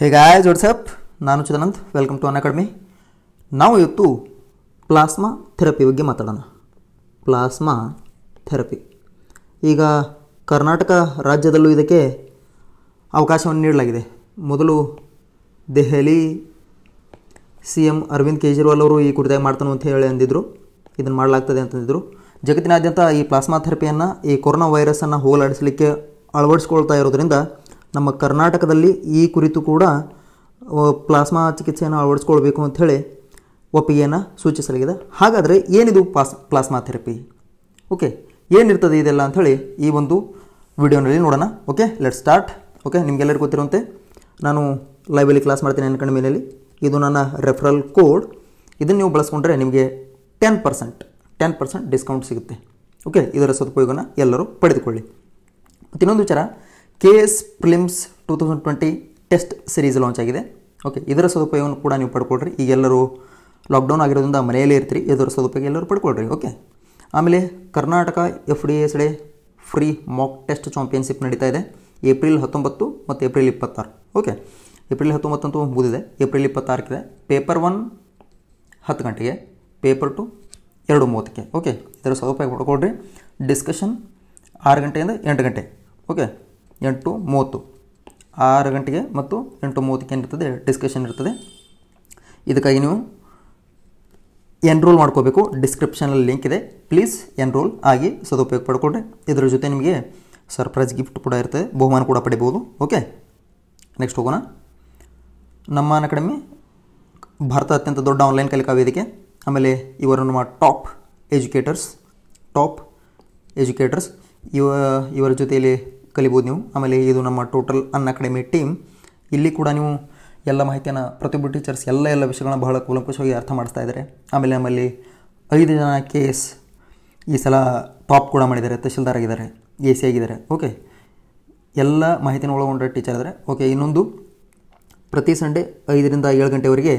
ಹೇ guys what's up ನಾನು Chidanand welcome to Unacademy ನಾವು ಇವತ್ತು ಪ್ಲಾಸ್ಮಾ ಥೆರಪಿ ಬಗ್ಗೆ ಮಾತಾಡೋಣ ಪ್ಲಾಸ್ಮಾ ಥೆರಪಿ ಈಗ ಕರ್ನಾಟಕ ರಾಜ್ಯದಲ್ಲೂ ಇದಕ್ಕೆ ಅವಕಾಶವನ್ನು ನೀಡಲಾಗಿದೆ ಮೊದಲು ದೆಹಲಿ ಸಿ ಎಂ ಅರವಿಂದ್ ಕೇಜ್ರಿವಾಲ್ ಅವರು ಈ ಕುರಿತಾಗಿ ಮಾಡ್ತಾನೆ ಅಂತ ಹೇಳಿ ಅಂದಿದ್ದರು ಇದನ್ನು ಮಾಡಲಾಗ್ತದೆ ಅಂತಂದಿದ್ದರು ಜಗತ್ತಿನಾದ್ಯಂತ ಈ ಪ್ಲಾಸ್ಮಾ ಥೆರಪಿಯನ್ನು ಈ ಕೊರೋನಾ ವೈರಸ್ಸನ್ನು ಹೋಲಾಡಿಸಲಿಕ್ಕೆ ಅಳವಡಿಸ್ಕೊಳ್ತಾ ಇರೋದ್ರಿಂದ ನಮ್ಮ ಕರ್ನಾಟಕದಲ್ಲಿ ಈ ಕುರಿತು ಕೂಡ ಪ್ಲಾಸ್ಮಾ ಚಿಕಿತ್ಸೆಯನ್ನು ಅಳವಡಿಸ್ಕೊಳ್ಬೇಕು ಅಂಥೇಳಿ ಒಪ್ಪಿಗೆಯನ್ನು ಸೂಚಿಸಲಾಗಿದೆ ಹಾಗಾದರೆ ಏನಿದು ಪ್ಲಾಸ್ ಪ್ಲಾಸ್ಮಾ ಥೆರಪಿ ಓಕೆ ಏನಿರ್ತದೆ ಇದೆಲ್ಲ ಅಂಥೇಳಿ ಈ ಒಂದು ವಿಡಿಯೋನಲ್ಲಿ ನೋಡೋಣ ಓಕೆ ಲೆಟ್ ಸ್ಟಾರ್ಟ್ ಓಕೆ ನಿಮಗೆಲ್ಲರಿಗೂ ಗೊತ್ತಿರುವಂತೆ ನಾನು ಲೈವಲ್ಲಿ ಕ್ಲಾಸ್ ಮಾಡ್ತೀನಿ ಅನ್ಕೊಂಡ ಮೇಲೆ ಇದು ನನ್ನ ರೆಫರಲ್ ಕೋಡ್ ಇದನ್ನು ನೀವು ಬಳಸ್ಕೊಂಡ್ರೆ ನಿಮಗೆ ten percent ten percent discount ಸಿಗುತ್ತೆ ಓಕೆ ಇದರ ಸದುಪಯೋಗನ ಎಲ್ಲರೂ ಪಡೆದುಕೊಳ್ಳಿ ಮತ್ತು ಇನ್ನೊಂದು ವಿಚಾರ K S prelims two thousand twenty test series launch ಆಗಿದೆ ಓಕೆ ಇದರ ಸದುಪಯೋಗವನ್ನು ಕೂಡ ನೀವು ಪಡ್ಕೊಳ್ರಿ ಈಗೆಲ್ಲರೂ ಲಾಕ್ಡೌನ್ ಆಗಿರೋದ್ರಿಂದ ಮನೆಯಲ್ಲೇ ಇರ್ತೀರಿ ಇದರ ಸದುಪಯೋಗ ಎಲ್ಲರೂ ಪಡ್ಕೊಳ್ರಿ ಓಕೆ ಆಮೇಲೆ Karnataka F D S day free mock test championship ನಡೀತಾ ಇದೆ ಏಪ್ರಿಲ್ ಹತ್ತೊಂಬತ್ತು ಮತ್ತು ಏಪ್ರಿಲ್ ಇಪ್ಪತ್ತಾರು ಓಕೆ ಏಪ್ರಿಲ್ ಹತ್ತೊಂಬತ್ತಂತೂ ಮುಗಿದಿದೆ ಏಪ್ರಿಲ್ ಇಪ್ಪತ್ತಾರಕ್ಕಿದೆ ಪೇಪರ್ ಒನ್ ಹತ್ತು ಗಂಟೆಗೆ ಪೇಪರ್ ಟು ಎರಡು ಮೂವತ್ತಕ್ಕೆ ಓಕೆ ಇದರ ಸದುಪಯೋಗ ಪಡ್ಕೊಳ್ರಿ ಡಿಸ್ಕಷನ್ ಆರು ಗಂಟೆಯಿಂದ ಎಂಟು ಗಂಟೆ ಓಕೆ ಎಂಟು ಮೂವತ್ತು ಆರು ಗಂಟೆಗೆ ಮತ್ತು ಎಂಟು ಮೂವತ್ತಕ್ಕೆ ಏನಿರ್ತದೆ ಡಿಸ್ಕಷನ್ ಇರ್ತದೆ ಇದಕ್ಕಾಗಿ ನೀವು ಎನ್ರೋಲ್ ಮಾಡ್ಕೋಬೇಕು ಡಿಸ್ಕ್ರಿಪ್ಷನಲ್ಲಿ ಲಿಂಕ್ ಇದೆ ಪ್ಲೀಸ್ ಎನ್ರೋಲ್ ಆಗಿ ಸದುಪಯೋಗ ಪಡ್ಕೊಂಡ್ರೆ ಇದರ ಜೊತೆ ನಿಮಗೆ ಸರ್ಪ್ರೈಸ್ ಗಿಫ್ಟ್ ಕೂಡ ಇರ್ತದೆ ಬಹುಮಾನ ಕೂಡ ಪಡಿಬೋದು ಓಕೆ ನೆಕ್ಸ್ಟ್ ಹೋಗೋಣ ನಮ್ಮ ಅಕಾಡೆಮಿ ಭಾರತ ಅತ್ಯಂತ ದೊಡ್ಡ ಆನ್ಲೈನ್ ಕಲಿಕಾ ವೇದಿಕೆ ಆಮೇಲೆ ಇವರು ನಮ್ಮ ಟಾಪ್ ಎಜುಕೇಟರ್ಸ್ ಟಾಪ್ ಎಜುಕೇಟರ್ಸ್ ಇವ ಇವರ ಜೊತೆಯಲ್ಲಿ ಕಲಿಬೋದು ನೀವು ಆಮೇಲೆ ಇದು ನಮ್ಮ ಟೋಟಲ್ ಅನ್ ಅಕಾಡೆಮಿ ಟೀಮ್ ಇಲ್ಲಿ ಕೂಡ ನೀವು ಎಲ್ಲ ಮಾಹಿತಿಯನ್ನು ಪ್ರತಿಯೊಬ್ಬ ಟೀಚರ್ಸ್ ಎಲ್ಲ ಎಲ್ಲ ವಿಷಯಗಳನ್ನ ಬಹಳ ಕೂಲಂಕುಷವಾಗಿ ಅರ್ಥ ಮಾಡಿಸ್ತಾ ಇದ್ದಾರೆ ಆಮೇಲೆ ನಮ್ಮಲ್ಲಿ ಐದು ಜನ ಕೆ ಎಸ್ ಈ ಸಲ ಟಾಪ್ ಕೂಡ ಮಾಡಿದ್ದಾರೆ ತಹಶೀಲ್ದಾರ್ ಆಗಿದ್ದಾರೆ ಎ ಸಿ ಆಗಿದ್ದಾರೆ ಓಕೆ ಎಲ್ಲ ಮಾಹಿತಿನ ಒಳಗೊಂಡ ಟೀಚರ್ ಇದ್ದಾರೆ ಓಕೆ ಇನ್ನೊಂದು ಪ್ರತಿ ಸಂಡೇ ಐದರಿಂದ ಏಳು ಗಂಟೆವರೆಗೆ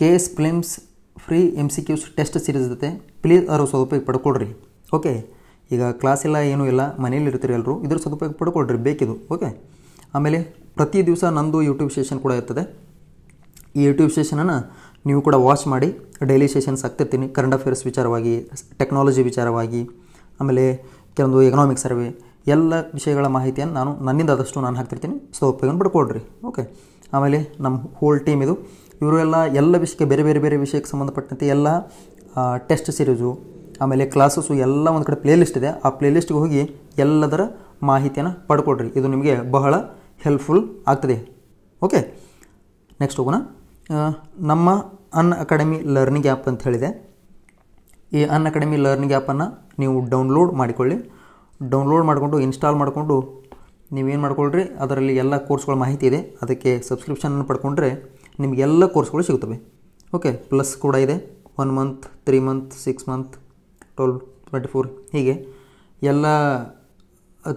K S prelims free M C Qs test series ಇರುತ್ತೆ ಪ್ಲೀಸ್ ಅವರು ಸ್ವಲ್ಪ ಪಡ್ಕೊಡ್ರಿ ಓಕೆ ಈಗ ಕ್ಲಾಸ್ ಇಲ್ಲ ಏನೂ ಇಲ್ಲ ಮನೇಲಿ ಇರ್ತೀರಿ ಎಲ್ಲರೂ ಇದ್ರ ಸದುಪಯೋಗ ಪಡ್ಕೊಳ್ರಿ ಬೇಕಿದು ಓಕೆ ಆಮೇಲೆ ಪ್ರತಿ ದಿವಸ ನಂದು ಯೂಟ್ಯೂಬ್ ಸೆಷನ್ ಕೂಡ ಇರ್ತದೆ ಈ ಯೂಟ್ಯೂಬ್ ಸೆಷನನ್ನು ನೀವು ಕೂಡ ವಾಚ್ ಮಾಡಿ ಡೈಲಿ ಸೆಷನ್ಸ್ ಹಾಕ್ತಿರ್ತೀನಿ ಕರೆಂಟ್ ಅಫೇರ್ಸ್ ವಿಚಾರವಾಗಿ ಟೆಕ್ನಾಲಜಿ ವಿಚಾರವಾಗಿ ಆಮೇಲೆ ಕೆಲವೊಂದು ಎಕನಾಮಿಕ್ ಸರ್ವೆ ಎಲ್ಲ ವಿಷಯಗಳ ಮಾಹಿತಿಯನ್ನು ನಾನು ನನ್ನಿಂದ ಆದಷ್ಟು ನಾನು ಹಾಕ್ತಿರ್ತೀನಿ ಸದುಪಯೋಗ ಉಪಯೋಗ ಪಡ್ಕೊಳ್ರಿ ಓಕೆ ಆಮೇಲೆ ನಮ್ಮ ಹೋಲ್ ಟೀಮ್ ಇದು ಇವರೆಲ್ಲ ಎಲ್ಲ ವಿಷಯಕ್ಕೆ ಬೇರೆ ಬೇರೆ ಬೇರೆ ವಿಷಯಕ್ಕೆ ಸಂಬಂಧಪಟ್ಟಂತೆ ಎಲ್ಲ ಟೆಸ್ಟ್ ಸೀರೀಸು ಆಮೇಲೆ ಕ್ಲಾಸಸ್ಸು ಎಲ್ಲ ಒಂದು ಕಡೆ ಪ್ಲೇ ಇದೆ ಆ ಪ್ಲೇ ಲಿಸ್ಟ್ಗೆ ಹೋಗಿ ಎಲ್ಲದರ ಮಾಹಿತಿಯನ್ನು ಪಡ್ಕೊಡ್ರಿ ಇದು ನಿಮಗೆ ಬಹಳ ಹೆಲ್ಪ್ಫುಲ್ ಆಗ್ತದೆ ಓಕೆ ನೆಕ್ಸ್ಟ್ ಹೋಗೋಣ ನಮ್ಮ ಅನ್ ಅಕಾಡೆಮಿ ಲರ್ನಿಂಗ್ ಆ್ಯಪ್ ಅಂತ ಹೇಳಿದೆ ಈ ಅನ್ ಅಕಾಡೆಮಿ ಲರ್ನಿಂಗ್ ಆ್ಯಪನ್ನು ನೀವು ಡೌನ್ಲೋಡ್ ಮಾಡಿಕೊಳ್ಳಿ ಡೌನ್ಲೋಡ್ ಮಾಡಿಕೊಂಡು ಇನ್ಸ್ಟಾಲ್ ಮಾಡಿಕೊಂಡು ನೀವೇನು ಮಾಡ್ಕೊಳ್ರಿ ಅದರಲ್ಲಿ ಎಲ್ಲ ಕೋರ್ಸ್ಗಳ ಮಾಹಿತಿ ಇದೆ ಅದಕ್ಕೆ ಸಬ್ಸ್ಕ್ರಿಪ್ಷನನ್ನು ಪಡ್ಕೊಂಡ್ರೆ ನಿಮಗೆಲ್ಲ ಕೋರ್ಸ್ಗಳು ಸಿಗುತ್ತವೆ ಓಕೆ ಪ್ಲಸ್ ಕೂಡ ಇದೆ one month three month six month twelve twenty four ಹೀಗೆ ಎಲ್ಲ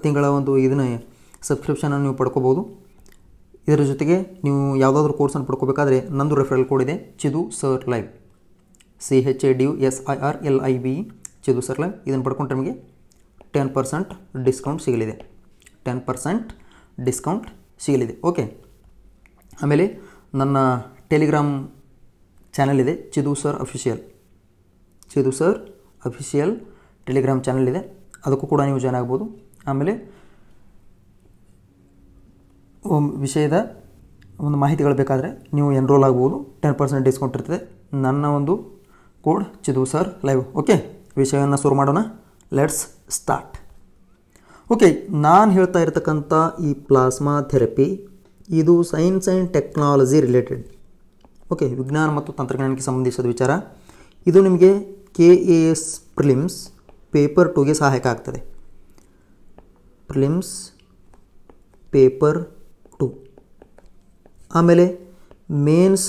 ತಿಂಗಳ ಒಂದು ಇದನ್ನ ಸಬ್ಸ್ಕ್ರಿಪ್ಷನನ್ನು ನೀವು ಪಡ್ಕೋಬೋದು ಇದರ ಜೊತೆಗೆ ನೀವು ಯಾವುದಾದ್ರೂ ಕೋರ್ಸನ್ನು ಪಡ್ಕೋಬೇಕಾದ್ರೆ ನಂದು ರೆಫರಲ್ ಕೋಡ್ ಇದೆ Chidu sir live C H A D U S I R L I B Chidu sir live ಇದನ್ನು ಪಡ್ಕೊಂಡು ನಮಗೆ ಟೆನ್ ಪರ್ಸೆಂಟ್ ಡಿಸ್ಕೌಂಟ್ ಸಿಗಲಿದೆ ಟೆನ್ ಪರ್ಸೆಂಟ್ ಡಿಸ್ಕೌಂಟ್ ಸಿಗಲಿದೆ ಓಕೆ ಆಮೇಲೆ ನನ್ನ ಟೆಲಿಗ್ರಾಮ್ ಚಾನಲ್ ಇದೆ Chidu sir official Chidu sir official Telegram channel ಇದೆ ಅದಕ್ಕೂ ಕೂಡ ನೀವು ಜಾಯ್ನ್ ಆಗ್ಬೋದು ಆಮೇಲೆ ವಿಷಯದ ಒಂದು ಮಾಹಿತಿಗಳು ಬೇಕಾದರೆ ನೀವು ಎನ್ರೋಲ್ ಆಗ್ಬೋದು ಟೆನ್ ಪರ್ಸೆಂಟ್ ಡಿಸ್ಕೌಂಟ್ ಇರ್ತದೆ ನನ್ನ ಒಂದು code Chidu sir live okay ವಿಷಯವನ್ನು ಶುರು ಮಾಡೋಣ ಲೆಟ್ಸ್ ಸ್ಟಾರ್ಟ್ ಓಕೆ ನಾನು ಹೇಳ್ತಾ ಇರತಕ್ಕಂಥ ಈ ಪ್ಲಾಸ್ಮಾ ಥೆರಪಿ ಇದು science and technology related okay ವಿಜ್ಞಾನ ಮತ್ತು ತಂತ್ರಜ್ಞಾನಕ್ಕೆ ಸಂಬಂಧಿಸಿದ ವಿಚಾರ ಇದು ನಿಮಗೆ K A S prelims paper two के सहायक आते प्रिलिम्स पेपर टू आमले mains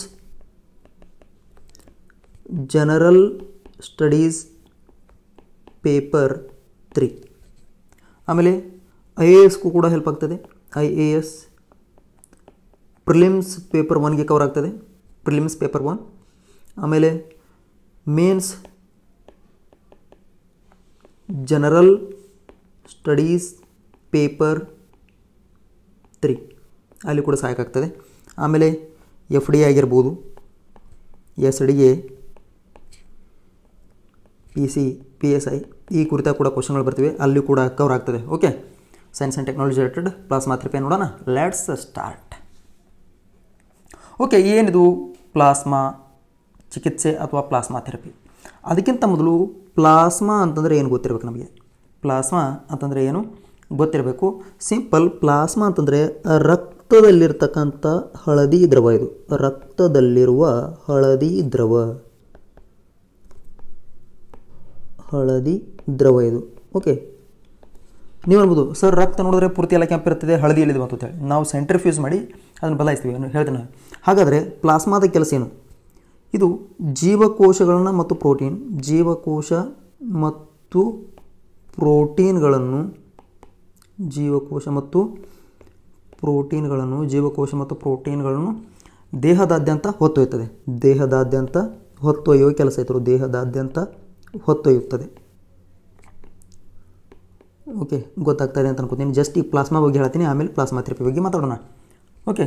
general study paper three आमले ई एस कूड़ा help E S prelims paper one cover आते प्रिलिम्स पेपर वन आमले mains general studies paper three ಅಲ್ಲಿ ಕೂಡ ಸಹಾಯಕ್ಕಾಗ್ತದೆ ಆಮೇಲೆ ಎಫ್ ಡಿ ಆಗಿರ್ಬೋದು S D A P C P S I ಈ ಕುರಿತ ಕೂಡ ಕ್ವಶನ್ಗಳು ಬರ್ತಿವೆ ಅಲ್ಲಿ ಕೂಡ ಕವರ್ ಆಗ್ತದೆ okay science and technology related plasma therapy ನೋಡೋಣ ಲೆಟ್ಸ್ ಸ್ಟಾರ್ಟ್ ಓಕೆ ಏನಿದು ಪ್ಲಾಸ್ಮಾ ಚಿಕಿತ್ಸೆ ಅಥವಾ ಪ್ಲಾಸ್ಮಾ ಥೆರಪಿ ಅದಕ್ಕಿಂತ ಮೊದಲು ಪ್ಲಾಸ್ಮಾ ಅಂತಂದರೆ ಏನು ಗೊತ್ತಿರಬೇಕು ನಮಗೆ ಪ್ಲಾಸ್ಮಾ ಅಂತಂದರೆ ಏನು ಗೊತ್ತಿರಬೇಕು ಸಿಂಪಲ್ ಪ್ಲಾಸ್ಮಾ ಅಂತಂದರೆ ರಕ್ತದಲ್ಲಿರ್ತಕ್ಕಂಥ ಹಳದಿ ದ್ರವ ಇದು ರಕ್ತದಲ್ಲಿರುವ ಹಳದಿ ದ್ರವ ಹಳದಿ ದ್ರವ ಇದು ಓಕೆ ನೀವು ಅನ್ಬೋದು ಸರ್ ರಕ್ತ ನೋಡಿದ್ರೆ ಪೂರ್ತಿ ಎಲ್ಲ ಕೆಂಪಿರ್ತದೆ ಹಳದಿಯಲ್ಲಿದೆ ಅಂತ ಹೇಳಿ ನಾವು ಸೆಂಟ್ರಿಫ್ಯೂಸ್ ಮಾಡಿ ಅದನ್ನು ಬದಲಾಯಿಸ್ತೀವಿ ಹೇಳ್ತೇನೆ ಹಾಗಾದರೆ ಪ್ಲಾಸ್ಮಾದ ಕೆಲಸ ಏನು ಇದು ಜೀವಕೋಶಗಳನ್ನು ಮತ್ತು ಪ್ರೋಟೀನ್ ಜೀವಕೋಶ ಮತ್ತು ಪ್ರೋಟೀನ್ಗಳನ್ನು ಜೀವಕೋಶ ಮತ್ತು ಪ್ರೋಟೀನ್ಗಳನ್ನು ಜೀವಕೋಶ ಮತ್ತು ಪ್ರೋಟೀನ್ಗಳನ್ನು ದೇಹದಾದ್ಯಂತ ಹೊತ್ತೊಯ್ಯುತ್ತದೆ ದೇಹದಾದ್ಯಂತ ಹೊತ್ತೊಯ್ಯುವ ಕೆಲಸ ಇದ್ದರು ದೇಹದಾದ್ಯಂತ ಹೊತ್ತೊಯ್ಯುತ್ತದೆ ಓಕೆ ಗೊತ್ತಾಗ್ತದೆ ಅಂತ ಅನ್ಕೋತೀನಿ ಜಸ್ಟ್ ಈ ಪ್ಲಾಸ್ಮಾ ಬಗ್ಗೆ ಹೇಳ್ತೀನಿ ಆಮೇಲೆ ಪ್ಲಾಸ್ಮಾ ಥೆರಪಿ ಬಗ್ಗೆ ಮಾತಾಡೋಣ ಓಕೆ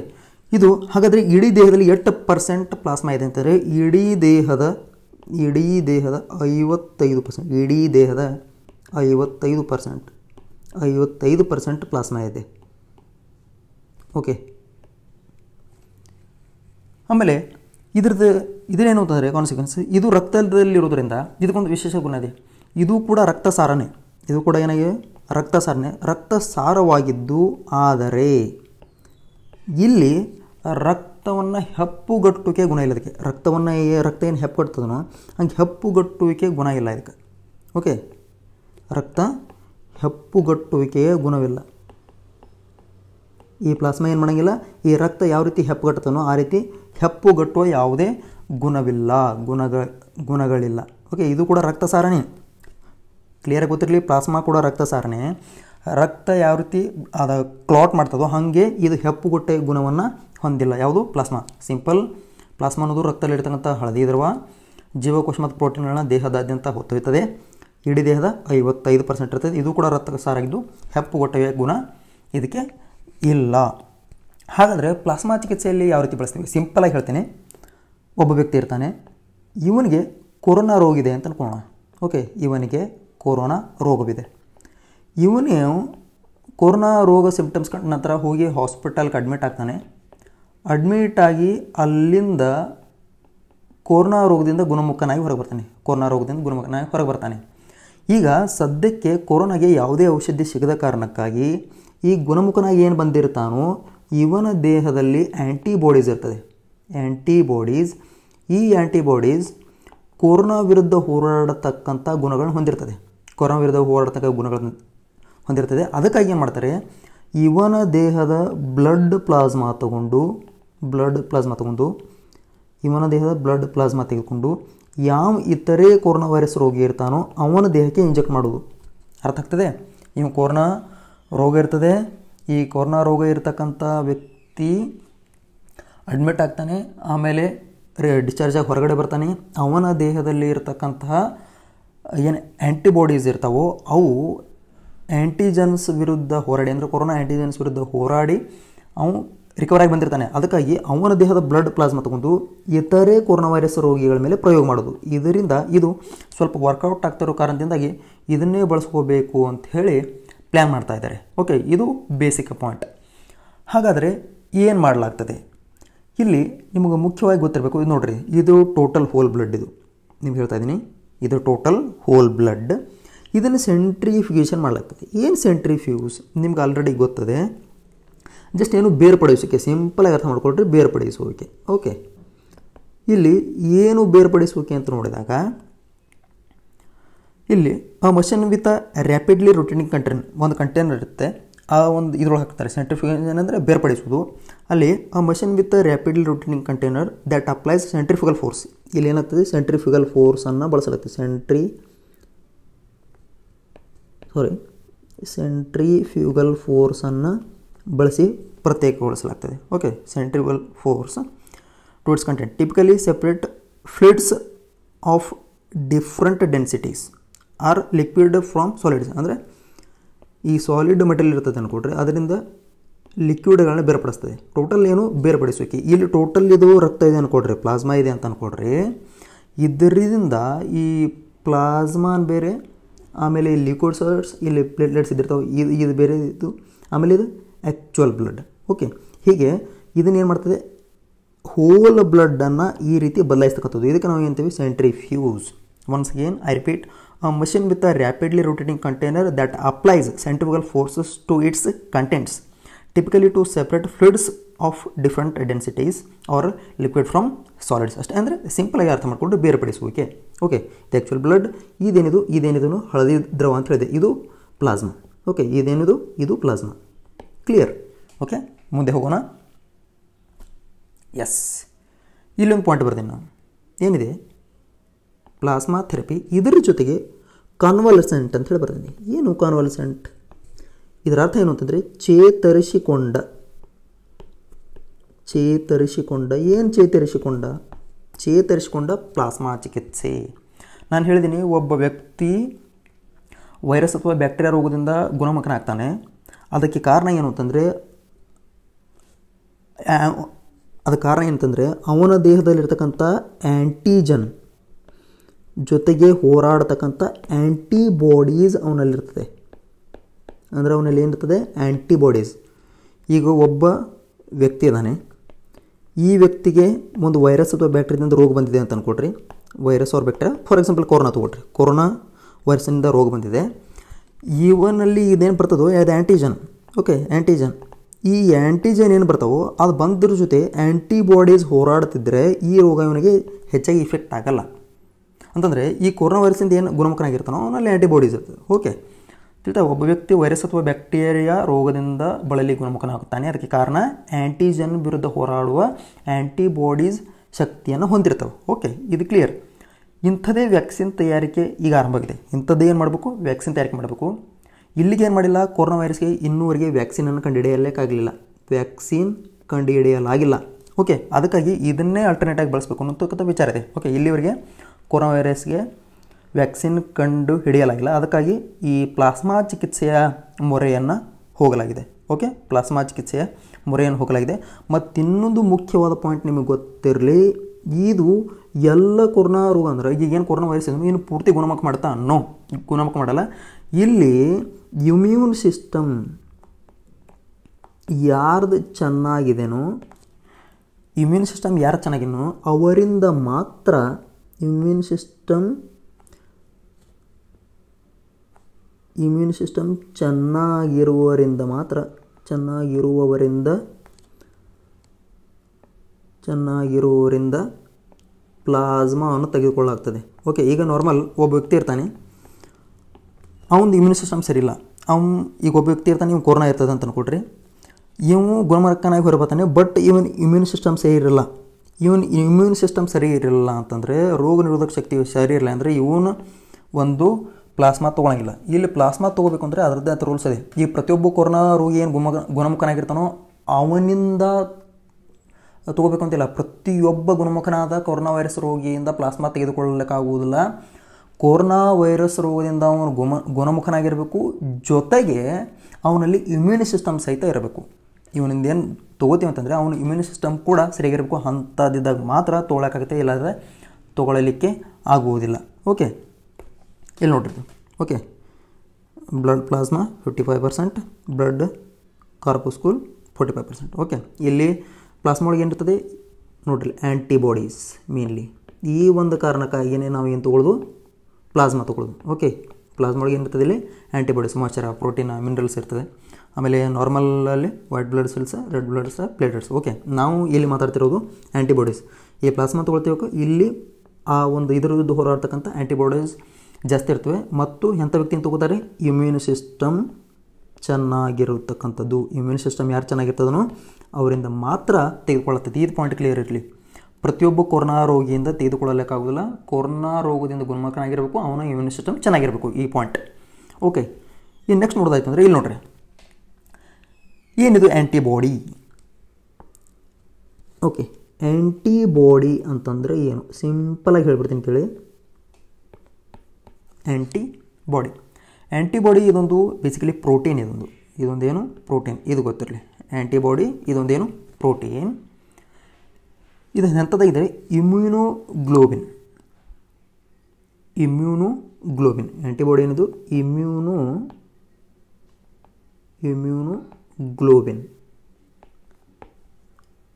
ಇದು ಹಾಗಾದರೆ ಇಡೀ ದೇಹದಲ್ಲಿ ಎಷ್ಟು ಪರ್ಸೆಂಟ್ ಪ್ಲಾಸ್ಮಾ ಇದೆ ಅಂತಂದರೆ ಇಡೀ ದೇಹದ ಇಡೀ ದೇಹದ ಐವತ್ತೈದು ಪರ್ಸೆಂಟ್ ಇಡೀ ದೇಹದ ಐವತ್ತೈದು ಪರ್ಸೆಂಟ್ ಐವತ್ತೈದು ಪರ್ಸೆಂಟ್ ಪ್ಲಾಸ್ಮಾ ಇದೆ ಓಕೆ ಆಮೇಲೆ ಇದ್ರದ್ದು ಇದೇನು ಅಂತಂದರೆ ಕಾನ್ಸಿಕ್ವೆನ್ಸ್ ಇದು ರಕ್ತದಲ್ಲಿರೋದ್ರಿಂದ ಇದಕ್ಕೊಂದು ವಿಶೇಷ ಗುಣ ಇದೆ ಇದು ಕೂಡ ರಕ್ತ ಸಾರನೇ ಇದು ಕೂಡ ಏನಾಗಿದೆ ರಕ್ತ ಸಾರನೆ ರಕ್ತ ಸಾರವಾಗಿದ್ದು ಆದರೆ ಇಲ್ಲಿ ರಕ್ತವನ್ನು ಹೆಪ್ಪುಗಟ್ಟುವಿಕೆ ಗುಣ ಇಲ್ಲ ಅದಕ್ಕೆ ರಕ್ತವನ್ನು ರಕ್ತ ಏನು ಹೆಪ್ಪುಗಟ್ತದನ ಹಂಗೆ ಹೆಪ್ಪುಗಟ್ಟುವಿಕೆ ಗುಣ ಇಲ್ಲ ಇದಕ್ಕೆ ಓಕೆ ರಕ್ತ ಹೆಪ್ಪುಗಟ್ಟುವಿಕೆಯ ಗುಣವಿಲ್ಲ ಈ ಪ್ಲಾಸ್ಮಾ ಏನು ಮಾಡೋಂಗಿಲ್ಲ ಈ ರಕ್ತ ಯಾವ ರೀತಿ ಹೆಪ್ಪುಗಟ್ಟತನೋ ಆ ರೀತಿ ಹೆಪ್ಪುಗಟ್ಟುವ ಯಾವುದೇ ಗುಣವಿಲ್ಲ ಗುಣಗಳ ಗುಣಗಳಿಲ್ಲ ಓಕೆ ಇದು ಕೂಡ ರಕ್ತ ಸಾರಣಿ ಕ್ಲಿಯರಾಗಿ ಗೊತ್ತಿರಲಿ ಪ್ಲಾಸ್ಮಾ ಕೂಡ ರಕ್ತ ಸಾರಣೆ ರಕ್ತ ಯಾವ ರೀತಿ ಅದು ಕ್ಲಾಟ್ ಮಾಡ್ತದೋ ಹಾಗೆ ಇದು ಹೆಪ್ಪುಗುಟ್ಟೆ ಗುಣವನ್ನು ಹೊಂದಿಲ್ಲ ಯಾವುದು ಪ್ಲಾಸ್ಮಾ ಸಿಂಪಲ್ ಪ್ಲಾಸ್ಮಾ ಅನ್ನೋದು ರಕ್ತದಲ್ಲಿರ್ತಕ್ಕಂಥ ಹಳದಿ ದ್ರವ ಜೀವಕೋಶ ಮತ್ತು ಪ್ರೋಟೀನ್ಗಳನ್ನ ದೇಹದಾದ್ಯಂತ ಹೊತ್ತೊಯ್ತದೆ ಇಡೀ ದೇಹದ ಐವತ್ತೈದು ಪರ್ಸೆಂಟ್ ಇರ್ತದೆ ಇದು ಕೂಡ ರಕ್ತ ಸಾರಾಗಿದ್ದು ಹೆಪ್ಪುಗೊಟ್ಟೆಯ ಗುಣ ಇದಕ್ಕೆ ಇಲ್ಲ ಹಾಗಾದರೆ ಪ್ಲಾಸ್ಮಾ ಚಿಕಿತ್ಸೆಯಲ್ಲಿ ಯಾವ ರೀತಿ ಬಳಸ್ತೀವಿ ಸಿಂಪಲಾಗಿ ಹೇಳ್ತೇನೆ ಒಬ್ಬ ವ್ಯಕ್ತಿ ಇರ್ತಾನೆ ಇವನಿಗೆ ಕೊರೋನಾ ರೋಗಿದೆ ಅಂತ ಅನ್ಕೋಣ ಓಕೆ ಇವನಿಗೆ ಕೊರೋನಾ ರೋಗವಿದೆ ಇವನು ಕೊರೋನಾ ರೋಗ ಸಿಂಪ್ಟಮ್ಸ್ ಕಂಡ ನಂತರ ಹೋಗಿ ಹಾಸ್ಪಿಟಲ್ಗೆ ಅಡ್ಮಿಟ್ ಆಗ್ತಾನೆ ಅಡ್ಮಿಟ್ ಆಗಿ ಅಲ್ಲಿಂದ ಕೊರೋನಾ ರೋಗದಿಂದ ಗುಣಮುಖನಾಗಿ ಹೊರಗೆ ಬರ್ತಾನೆ ಕೊರೋನಾ ರೋಗದಿಂದ ಗುಣಮುಖನಾಗಿ ಹೊರಗೆ ಬರ್ತಾನೆ ಈಗ ಸದ್ಯಕ್ಕೆ ಕೊರೋನಾಗೆ ಯಾವುದೇ ಔಷಧಿ ಸಿಗದ ಕಾರಣಕ್ಕಾಗಿ ಈ ಗುಣಮುಖನಾಗಿ ಏನು ಬಂದಿರ್ತಾನೋ ಇವನ ದೇಹದಲ್ಲಿ ಆ್ಯಂಟಿಬಾಡೀಸ್ ಇರ್ತದೆ ಆ್ಯಂಟಿಬಾಡೀಸ್ ಈ ಆ್ಯಂಟಿಬಾಡೀಸ್ ಕೊರೋನಾ ವಿರುದ್ಧ ಹೋರಾಡತಕ್ಕಂಥ ಗುಣಗಳನ್ನು ಹೊಂದಿರ್ತದೆ ಕೊರೋನಾ ವಿರುದ್ಧ ಹೋರಾಡತಕ್ಕ ಗುಣಗಳನ್ನು ಹೊಂದಿರ್ತದೆ ಅದಕ್ಕಾಗಿ ಏನು ಮಾಡ್ತಾರೆ ಇವನ ದೇಹದ ಬ್ಲಡ್ ಪ್ಲಾಸ್ಮಾ ತಗೊಂಡು ಬ್ಲಡ್ ಪ್ಲಾಸ್ಮಾ ತಗೊಂಡು ಇವನ ದೇಹದ ಬ್ಲಡ್ ಪ್ಲಾಸ್ಮಾ ತೆಗೆದುಕೊಂಡು ಯಾವ ಇತರೆ ಕೊರೋನಾ ವೈರಸ್ ರೋಗಿ ಇರ್ತಾನೋ ಅವನ ದೇಹಕ್ಕೆ ಇಂಜೆಕ್ಟ್ ಮಾಡೋದು ಅರ್ಥ ಆಗ್ತದೆ ಇವನು ಕೊರೋನಾ ರೋಗ ಇರ್ತದೆ ಈ ಕೊರೋನಾ ರೋಗ ಇರ್ತಕ್ಕಂಥ ವ್ಯಕ್ತಿ ಅಡ್ಮಿಟ್ ಆಗ್ತಾನೆ ಆಮೇಲೆ ರೇ ಡಿಸ್ಚಾರ್ಜ್ ಆಗಿ ಹೊರಗಡೆ ಬರ್ತಾನೆ ಅವನ ದೇಹದಲ್ಲಿ ಇರತಕ್ಕಂತಹ ಏನು ಆ್ಯಂಟಿಬಾಡೀಸ್ ಇರ್ತಾವೋ ಅವು ಆ್ಯಂಟಿಜನ್ಸ್ ವಿರುದ್ಧ ಹೋರಾಡಿ ಅಂದರೆ ಕೊರೋನಾ ಆ್ಯಂಟಿಜನ್ಸ್ ವಿರುದ್ಧ ಹೋರಾಡಿ ಅವನು ರಿಕವರ್ ಆಗಿ ಬಂದಿರ್ತಾನೆ ಅದಕ್ಕಾಗಿ ಅವನ ದೇಹದ ಬ್ಲಡ್ ಪ್ಲಾಸ್ಮಾ ತಗೊಂಡು ಇತರೆ ಕೊರೋನಾ ವೈರಸ್ ರೋಗಿಗಳ ಮೇಲೆ ಪ್ರಯೋಗ ಮಾಡೋದು ಇದರಿಂದ ಇದು ಸ್ವಲ್ಪ ವರ್ಕೌಟ್ ಆಗ್ತಿರೋ ಕಾರಣದಿಂದಾಗಿ ಇದನ್ನೇ ಬಳಸ್ಕೋಬೇಕು ಅಂತ ಹೇಳಿ ಪ್ಲ್ಯಾನ್ ಮಾಡ್ತಾ ಇದ್ದಾರೆ ಓಕೆ ಇದು ಬೇಸಿಕ್ ಪಾಯಿಂಟ್ ಹಾಗಾದರೆ ಏನು ಮಾಡಲಾಗ್ತದೆ ಇಲ್ಲಿ ನಿಮಗೆ ಮುಖ್ಯವಾಗಿ ಗೊತ್ತಿರಬೇಕು ಇದು ನೋಡಿರಿ ಇದು ಟೋಟಲ್ ಹೋಲ್ ಬ್ಲಡ್ ಇದು ನಿಮ್ಗೆ ಹೇಳ್ತಾ ಇದ್ದೀನಿ ಇದು ಟೋಟಲ್ ಹೋಲ್ ಬ್ಲಡ್ ಇದನ್ನು ಸೆಂಟ್ರಿಫ್ಯೂಗೇಷನ್ ಮಾಡಲಾಗ್ತದೆ ಏನು ಸೆಂಟ್ರಿಫ್ಯೂಸ್ ನಿಮ್ಗೆ ಆಲ್ರೆಡಿ ಗೊತ್ತದೆ ಜಸ್ಟ್ ಏನು ಬೇರ್ಪಡಿಸೋಕೆ ಸಿಂಪಲಾಗಿ ಅರ್ಥ ಮಾಡ್ಕೊಳ್ರಿ ಬೇರ್ಪಡಿಸುವಿಕೆ ಓಕೆ ಇಲ್ಲಿ ಏನು ಬೇರ್ಪಡಿಸುವಿಕೆ ಅಂತ ನೋಡಿದಾಗ ಇಲ್ಲಿ ಆ machine with rapidly rotating contain ಒಂದು ಕಂಟೇನರ್ ಇರುತ್ತೆ ಆ ಒಂದು ಇದ್ರೊಳಗೆ ಹಾಕ್ತಾರೆ ಸೆಂಟ್ರಿಫ್ಯೂಗೇಷನ್ ಅಂದರೆ ಬೇರ್ಪಡಿಸೋದು ಅಲ್ಲಿ ಆ machine with rapidly rotating container that applies centrifugal force ಇಲ್ಲಿ ಏನಾಗ್ತದೆ ಸೆಂಟ್ರಿಫಿಕಲ್ ಫೋರ್ಸನ್ನು ಬಳಸಲಾಗ್ತದೆ ಸೆಂಟ್ರಿ ಸಾರಿ ಸೆಂಟ್ರಿಫ್ಯೂಗಲ್ ಫೋರ್ಸನ್ನು ಬಳಸಿ ಪ್ರತ್ಯೇಕಗೊಳಿಸಲಾಗ್ತದೆ okay centrifugal force to its content typically separate fluids of different densities or liquid from solids ಅಂದರೆ ಈ ಸಾಲಿಡ್ ಮೆಟೀರಿಯಲ್ ಇರ್ತದೆ ಅಂದ್ಕೊಟ್ರೆ ಅದರಿಂದ ಲಿಕ್ವಿಡ್ಗಳನ್ನ ಬೇರ್ಪಡಿಸ್ತದೆ ಟೋಟಲ್ ಏನು ಬೇರ್ಪಡಿಸೋಕೆ ಇಲ್ಲಿ ಟೋಟಲ್ ಇದು ರಕ್ತ ಇದೆ ಅಂದ್ಕೊಡ್ರಿ ಪ್ಲಾಸ್ಮಾ ಇದೆ ಅಂತ ಅಂದ್ಕೊಡ್ರಿ ಇದರಿಂದ ಈ ಪ್ಲಾಸ್ಮಾನ್ ಬೇರೆ ಆಮೇಲೆ ಈ ಲಿಕ್ವಿಡ್ಸರ್ಸ್ ಇಲ್ಲಿ ಪ್ಲೇಟ್ಲೆಟ್ಸ್ ಇದ್ದಿರ್ತಾವೆ ಇದು ಇದು ಬೇರೆ ಇದ್ದು ಆಮೇಲೆ ಇದು ಆ್ಯಕ್ಚುವಲ್ ಬ್ಲಡ್ ಓಕೆ ಹೀಗೆ ಇದನ್ನೇನು ಮಾಡ್ತದೆ ಹೋಲ್ ಬ್ಲಡ್ಡನ್ನು ಈ ರೀತಿ ಬದಲಾಯಿಸ್ತಕ್ಕಂಥದ್ದು ಇದಕ್ಕೆ ನಾವು ಏನಂತೀವಿ centrifuge once again I repeat ಆ machine with rotating rapidly rotating container that applies centrifugal forces to typically to separate to separate fluids densities different liquid from liquid from solids ಅಷ್ಟೇ ಅಂದರೆ simple ಆಗಿ ಅರ್ಥ ಮಾಡಿಕೊಂಡು ಬೇರ್ಪಡಿಸುವಿಕೆ okay the actual blood ಇದೇನಿದು ಇದೇನಿದು ಹಳದಿ ದ್ರವ ಅಂತ ಹೇಳಿದೆ ಇದು ಪ್ಲಾಸ್ಮಾ ಓಕೆ ಇದೇನಿದು ಇದು ಪ್ಲಾಸ್ಮಾ ಕ್ಲಿಯರ್ ಓಕೆ ಮುಂದೆ ಹೋಗೋಣ ಎಸ್ ಇಲ್ಲೊಂದು ಪಾಯಿಂಟ್ ಬರ್ತೀನಿ ನಾನು ಏನಿದೆ ಪ್ಲಾಸ್ಮಾ ಥೆರಪಿ ಇದರ ಜೊತೆಗೆ ಕಾನ್ವಾಲಸೆಂಟ್ ಅಂತ ಹೇಳಿ ಬರ್ತೀನಿ ಏನು ಕಾನ್ವಾಲಸೆಂಟ್ ಇದರ ಅರ್ಥ ಏನು ಅಂತಂದರೆ ಚೇತರಿಸಿಕೊಂಡ ಚೇತರಿಸಿಕೊಂಡ ಏನು ಚೇತರಿಸಿಕೊಂಡ ಚೇತರಿಸಿಕೊಂಡ ಪ್ಲಾಸ್ಮಾ ಚಿಕಿತ್ಸೆ ನಾನು ಹೇಳಿದ್ದೀನಿ ಒಬ್ಬ ವ್ಯಕ್ತಿ ವೈರಸ್ ಅಥವಾ ಬ್ಯಾಕ್ಟೀರಿಯಾ ರೋಗದಿಂದ ಗುಣಮುಖನಾಗ್ತಾನೆ ಅದಕ್ಕೆ ಕಾರಣ ಏನು ಅಂತಂದರೆ ಅದಕ್ಕೆ ಕಾರಣ ಏನಂತಂದರೆ ಅವನ ದೇಹದಲ್ಲಿರ್ತಕ್ಕಂಥ ಆ್ಯಂಟಿಜನ್ ಜೊತೆಗೆ ಹೋರಾಡತಕ್ಕಂಥ ಆ್ಯಂಟಿಬಾಡೀಸ್ ಅವನಲ್ಲಿರ್ತದೆ ಅಂದರೆ ಅವನಲ್ಲಿ ಏನಿರ್ತದೆ ಆ್ಯಂಟಿಬಾಡೀಸ್ ಈಗ ಒಬ್ಬ ವ್ಯಕ್ತಿ ಇದ್ದಾನೆ ಈ ವ್ಯಕ್ತಿಗೆ ಒಂದು ವೈರಸ್ ಅಥವಾ ಬ್ಯಾಕ್ಟೀರಿಯಾದಿಂದ ರೋಗ ಬಂದಿದೆ ಅಂತ ಅಂದ್ಕೊಡ್ರಿ ವೈರಸ್ ಅವ್ರ ಬ್ಯಾಕ್ಟೀರಿಯಾ ಫಾರ್ ಎಕ್ಸಾಂಪಲ್ ಕೊರೋನಾ ತೊಗೊಟ್ರಿ ಕೊರೋನಾ ವೈರಸ್ನಿಂದ ರೋಗ ಬಂದಿದೆ ಇವನಲ್ಲಿ ಇದೇನು ಬರ್ತದೋ ಅದು ಆ್ಯಂಟಿಜನ್ ಓಕೆ ಆ್ಯಂಟಿಜನ್ ಈ ಆ್ಯಂಟಿಜನ್ ಏನು ಬರ್ತಾವೋ ಅದು ಬಂದ್ರ ಜೊತೆ ಆ್ಯಂಟಿಬಾಡೀಸ್ ಹೋರಾಡ್ತಿದ್ರೆ ಈ ರೋಗ ಇವನಿಗೆ ಹೆಚ್ಚಾಗಿ ಇಫೆಕ್ಟ್ ಆಗಲ್ಲ ಅಂತಂದರೆ ಈ ಕೊರೋನಾ ವೈರಸ್ಸಿಂದ ಏನು ಗುಣಮುಖನಾಗಿರ್ತಾನೋ ಅವನಲ್ಲಿ ಆ್ಯಂಟಿಬಾಡೀಸ್ ಇರ್ತದೆ ಓಕೆ ತಿಳಿತಾ ಒಬ್ಬ ವ್ಯಕ್ತಿ ವೈರಸ್ ಅಥವಾ ಬ್ಯಾಕ್ಟೀರಿಯಾ ರೋಗದಿಂದ ಬಳಲಿ ಗುಣಮುಖನಾಗುತ್ತಾನೆ ಅದಕ್ಕೆ ಕಾರಣ ಆ್ಯಂಟಿಜನ್ ವಿರುದ್ಧ ಹೋರಾಡುವ ಆ್ಯಂಟಿಬಾಡೀಸ್ ಶಕ್ತಿಯನ್ನು ಹೊಂದಿರ್ತವೆ ಓಕೆ ಇದು ಕ್ಲಿಯರ್ ಇಂಥದೇ ವ್ಯಾಕ್ಸಿನ್ ತಯಾರಿಕೆ ಈಗ ಆರಂಭ ಆಗಿದೆ ಇಂಥದ್ದೇ ಏನು ಮಾಡಬೇಕು ವ್ಯಾಕ್ಸಿನ್ ತಯಾರಿಕೆ ಮಾಡಬೇಕು ಇಲ್ಲಿಗೆ ಏನು ಮಾಡಿಲ್ಲ ಕೊರೋನಾ ವೈರಸ್ಗೆ ಇನ್ನೂವರೆಗೆ ವ್ಯಾಕ್ಸಿನನ್ನು ಕಂಡುಹಿಡಿಯಲಿಕ್ಕಾಗಲಿಲ್ಲ ವ್ಯಾಕ್ಸಿನ್ ಕಂಡುಹಿಡಿಯಲಾಗಿಲ್ಲ ಓಕೆ ಅದಕ್ಕಾಗಿ ಇದನ್ನೇ ಆಲ್ಟರ್ನೇಟಾಗಿ ಬಳಸಬೇಕು ಅನ್ನೋತಕ್ಕಂಥ ವಿಚಾರ ಇದೆ ಓಕೆ ಇಲ್ಲಿವರೆಗೆ ಕೊರೋನಾ ವೈರಸ್ಗೆ ವ್ಯಾಕ್ಸಿನ್ ಕಂಡು ಹಿಡಿಯಲಾಗಿಲ್ಲ ಅದಕ್ಕಾಗಿ ಈ ಪ್ಲಾಸ್ಮಾ ಚಿಕಿತ್ಸೆಯ ಮೊರೆಯನ್ನು ಹೋಗಲಾಗಿದೆ ಓಕೆ ಪ್ಲಾಸ್ಮಾ ಚಿಕಿತ್ಸೆಯ ಮೊರೆಯನ್ನು ಹೋಗಲಾಗಿದೆ ಮತ್ತಿನ್ನೊಂದು ಇನ್ನೊಂದು ಮುಖ್ಯವಾದ ಪಾಯಿಂಟ್ ನಿಮಗೆ ಗೊತ್ತಿರಲಿ ಇದು ಎಲ್ಲ ಕೊರೋನಾ ರೋಗ ಅಂದ್ರೆ ಈಗ ಏನು ಕೊರೋನಾ ವೈರಸ್ ಇದ್ರೆ ಏನು ಪೂರ್ತಿ ಗುಣಮುಖ ಮಾಡ್ತಾ ಅನ್ನೋ ಗುಣಮುಖ ಮಾಡಲ್ಲ ಇಲ್ಲಿ ಇಮ್ಯೂನ್ ಸಿಸ್ಟಮ್ ಯಾರ್ದು ಚೆನ್ನಾಗಿದೆನೋ ಇಮ್ಯೂನ್ ಸಿಸ್ಟಮ್ ಯಾರು ಚೆನ್ನಾಗಿನೋ ಅವರಿಂದ ಮಾತ್ರ ಇಮ್ಯೂನ್ ಸಿಸ್ಟಮ್ ಇಮ್ಯೂನ್ ಸಿಸ್ಟಮ್ ಚೆನ್ನಾಗಿರುವರಿಂದ ಮಾತ್ರ ಚೆನ್ನಾಗಿರುವವರಿಂದ ಚೆನ್ನಾಗಿರುವವರಿಂದ ಪ್ಲಾಸ್ಮಾವನ್ನು ತೆಗೆದುಕೊಳ್ಳಾಗ್ತದೆ ಓಕೆ ಈಗ ನಾರ್ಮಲ್ ಒಬ್ಬ ವ್ಯಕ್ತಿ ಇರ್ತಾನೆ ಅವನದು ಇಮ್ಯೂನ್ ಸಿಸ್ಟಮ್ ಸರಿಯಿಲ್ಲ ಅವನು ಈಗ ಒಬ್ಬ ವ್ಯಕ್ತಿ ಇರ್ತಾನೆ ಇವ್ನು ಕೊರೋನಾ ಇರ್ತದೆ ಅಂತ ಅಂದ್ಕೊಟ್ರಿ ಇವನು ಗುಣಮರಕ್ಕನಾಗಿ ಹೊರಬರ್ತಾನೆ ಬಟ್ ಇವನ್ ಇಮ್ಯೂನ್ ಸಿಸ್ಟಮ್ ಸರಿ ಇರಲ್ಲ ಇವನ್ ಇಮ್ಯೂನ್ ಸಿಸ್ಟಮ್ ಸರಿ ಇರಲಿಲ್ಲ ಅಂತಂದರೆ ರೋಗ ನಿರೋಧಕ ಶಕ್ತಿ ಸರಿ ಇರಲಿಲ್ಲ ಅಂದರೆ ಇವನು ಒಂದು ಪ್ಲಾಸ್ಮಾ ತೊಗೊಳಂಗಿಲ್ಲ ಇಲ್ಲಿ ಪ್ಲಾಸ್ಮಾ ತೊಗೋಬೇಕು ಅಂದರೆ ಅದರದ್ದೇ ಅಂತ ರೂಲ್ಸ್ ಇದೆ ಈ ಪ್ರತಿಯೊಬ್ಬ ಕೊರೋನಾ ರೋಗಿ ಏನು ಗುಮ ಗುಣಮುಖನಾಗಿರ್ತಾನೋ ಅವನಿಂದ ತೊಗೋಬೇಕು ಅಂತಿಲ್ಲ ಪ್ರತಿಯೊಬ್ಬ ಗುಣಮುಖನಾದ ಕೊರೋನಾ ವೈರಸ್ ರೋಗಿಯಿಂದ ಪ್ಲಾಸ್ಮಾ ತೆಗೆದುಕೊಳ್ಳಲಿಕ್ಕಾಗುವುದಿಲ್ಲ ಕೊರೋನಾ ವೈರಸ್ ರೋಗದಿಂದ ಅವನು ಗುಮ ಗುಣಮುಖನಾಗಿರಬೇಕು ಜೊತೆಗೆ ಅವನಲ್ಲಿ ಇಮ್ಯೂನ್ ಸಿಸ್ಟಮ್ ಸಹಿತ ಇರಬೇಕು ಇವನಿಂದ ಏನು ತೊಗೋತೀವಿ ಅಂತಂದರೆ ಅವನ ಇಮ್ಯೂನ್ ಸಿಸ್ಟಮ್ ಕೂಡ ಸರಿಯಾಗಿರಬೇಕು ಅಂಥದ್ದಿದ್ದಾಗ ಮಾತ್ರ ತೊಗೊಳಕ್ಕಾಗುತ್ತೆ ಇಲ್ಲಾಂದರೆ ತೊಗೊಳಲಿಕ್ಕೆ ಆಗುವುದಿಲ್ಲ ಓಕೆ ಇಲ್ಲಿ ನೋಡಿರಿ okay blood plasma fifty five percent blood corpuscles forty five percent okay ಇಲ್ಲಿ ಪ್ಲಾಸ್ಮಾ ಒಳಗೆ ಏನಿರ್ತದೆ ನೋಡ್ರಿ ಆ್ಯಂಟಿಬಾಡೀಸ್ ಮೇನ್ಲಿ ಈ ಒಂದು ಕಾರಣಕ್ಕಾಗಿಯೇ ನಾವು ಏನು ತೊಗೊಳ್ಳೋದು ಪ್ಲಾಸ್ಮಾ ತೊಗೊಳ್ಳೋದು ಓಕೆ ಪ್ಲಾಸ್ಮಾ ಒಳಗೆ ಏನಿರ್ತದೆ ಇಲ್ಲಿ ಆ್ಯಂಟಿಬಾಡೀಸ್ ಮಾಚರ ಪ್ರೋಟೀನ್ ಮಿನರಲ್ಸ್ ಇರ್ತದೆ ಆಮೇಲೆ ನಾರ್ಮಲಲ್ಲಿ white blood cells red blood cells platelets okay ನಾವು ಇಲ್ಲಿ ಮಾತಾಡ್ತಿರೋದು ಆ್ಯಂಟಿಬಾಡೀಸ್ ಈ ಪ್ಲಾಸ್ಮಾ ತೊಗೊಳ್ತೀವಿ ಇಲ್ಲಿ ಆ ಒಂದು ಇದರದ್ದು ಹೊರಾಡ್ತಕ್ಕಂಥ ಆ್ಯಂಟಿಬಾಡೀಸ್ ಜಾಸ್ತಿ ಇರ್ತವೆ ಮತ್ತು ಎಂಥ ವ್ಯಕ್ತಿ ತಗೋತಾರೆ ಇಮ್ಯೂನ್ ಸಿಸ್ಟಮ್ ಚೆನ್ನಾಗಿರತಕ್ಕಂಥದ್ದು ಇಮ್ಯೂನ್ ಸಿಸ್ಟಮ್ ಯಾರು ಚೆನ್ನಾಗಿರ್ತದನೋ ಅವರಿಂದ ಮಾತ್ರ ತೆಗೆದುಕೊಳ್ಳುತ್ತದೆ ಈ ಪಾಯಿಂಟ್ ಕ್ಲಿಯರ್ ಇರಲಿ ಪ್ರತಿಯೊಬ್ಬ ಕೊರೋನಾ ರೋಗಿಯಿಂದ ತೆಗೆದುಕೊಳ್ಳಲಿಕ್ಕಾಗೋದಿಲ್ಲ ಕೊರೋನಾ ರೋಗದಿಂದ ಗುಣಮುಖನಾಗಿರಬೇಕು ಅವನ ಇಮ್ಯೂನ್ ಸಿಸ್ಟಮ್ ಚೆನ್ನಾಗಿರಬೇಕು ಈ ಪಾಯಿಂಟ್ ಓಕೆ ಇನ್ನು ನೆಕ್ಸ್ಟ್ ನೋಡೋದಾಯ್ತು ಅಂದರೆ ಇಲ್ಲಿ ನೋಡ್ರಿ ಏನಿದು ಆ್ಯಂಟಿಬಾಡಿ ಓಕೆ ಆ್ಯಂಟಿಬಾಡಿ ಅಂತಂದರೆ ಏನು ಸಿಂಪಲಾಗಿ ಹೇಳ್ಬಿಡ್ತೀನಿ ಕೇಳಿ ಆ್ಯಂಟಿ ಬಾಡಿ ಆ್ಯಂಟಿಬಾಡಿ ಇದೊಂದು ಬೇಸಿಕಲಿ ಪ್ರೋಟೀನ್ ಇದೊಂದು ಇದೊಂದೇನು ಪ್ರೋಟೀನ್ ಇದು ಗೊತ್ತಿರಲಿ ಆ್ಯಂಟಿಬಾಡಿ ಇದೊಂದೇನು ಪ್ರೋಟೀನ್ ಇದು ಎಂಥದ್ದಾಗಿದೆ ಇಮ್ಯೂನೋಗ್ಲೋಬಿನ್ ಇಮ್ಯೂನೋಗ್ಲೋಬಿನ್ ಆ್ಯಂಟಿಬಾಡಿ ಏನಿದು ಇಮ್ಯೂನು ಇಮ್ಯೂನೋಗ್ಲೋಬಿನ್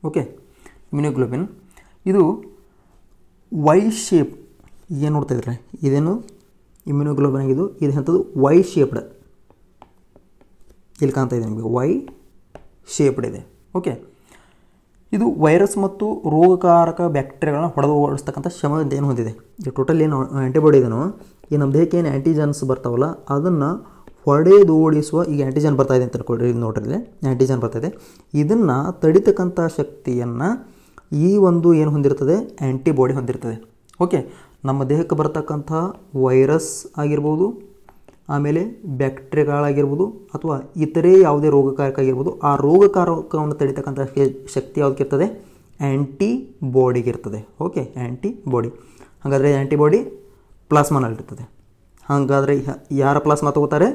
ಓಕೆ ಇಮ್ಯೂನೋಗ್ಲೋಬಿನ್ ಇದು ವೈ ಶೇಪ್ ಏನು ನೋಡ್ತಾ ಇದ್ರೆ ಇದೇನು ಇಮ್ಯುನೋಗ್ಲೋಬಿನ್ ಆಗಿದ್ದು ಇದು ಎಂಥದ್ದು ವೈ ಶೇಪ್ಡ್ ಇಲ್ಲಿ ಕಾಣ್ತಾ ಇದೆ ನಿಮಗೆ ವೈ ಶೇಪ್ಡ್ ಇದೆ ಓಕೆ ಇದು ವೈರಸ್ ಮತ್ತು ರೋಗಕಾರಕ ಬ್ಯಾಕ್ಟೀರಿಯಾಗಳನ್ನ ಹೊಡೆದು ಓಡಿಸ್ತಕ್ಕಂಥ ಏನು ಹೊಂದಿದೆ ಈ ಟೋಟಲ್ ಏನು ಆ್ಯಂಟಿಬಾಡಿ ಇದೆಯೋ ಈ ನಮ್ಮ ದೇಹಕ್ಕೆ ಏನು ಆ್ಯಂಟಿಜನ್ಸ್ ಬರ್ತಾವಲ್ಲ ಅದನ್ನು ಹೊಡೆದೋಡಿಸುವ ಈಗ ಆ್ಯಂಟಿಜನ್ ಬರ್ತಾ ಇದೆ ಅಂತ ಇದು ನೋಡ್ರಿ ಆ್ಯಂಟಿಜನ್ ಬರ್ತಾ ಇದೆ ಇದನ್ನು ತಡಿತಕ್ಕಂಥ ಶಕ್ತಿಯನ್ನು ಈ ಒಂದು ಏನು ಹೊಂದಿರ್ತದೆ ಆ್ಯಂಟಿಬಾಡಿ ಹೊಂದಿರ್ತದೆ ಓಕೆ ನಮ್ಮ ದೇಹಕ್ಕೆ ಬರತಕ್ಕಂಥ ವೈರಸ್ ಆಗಿರ್ಬೋದು ಆಮೇಲೆ ಬ್ಯಾಕ್ಟೀರಿಯಾಗಳಾಗಿರ್ಬೋದು ಅಥವಾ ಇತರೆ ಯಾವುದೇ ರೋಗಕಾರಕ ಆಗಿರ್ಬೋದು ಆ ರೋಗಕಾರಕವನ್ನು ತಡಿತಕ್ಕಂಥ ಶಕ್ತಿ ಯಾವುದಕ್ಕೆ ಇರ್ತದೆ ಆ್ಯಂಟಿ ಬಾಡಿಗಿರ್ತದೆ ಓಕೆ ಆ್ಯಂಟಿ ಬಾಡಿ ಹಾಗಾದರೆ ಆ್ಯಂಟಿಬಾಡಿ ಪ್ಲಾಸ್ಮಾನಲ್ಲಿರ್ತದೆ ಹಾಗಾದರೆ ಯಾರ ಪ್ಲಾಸ್ಮಾ ತಗೋತಾರೆ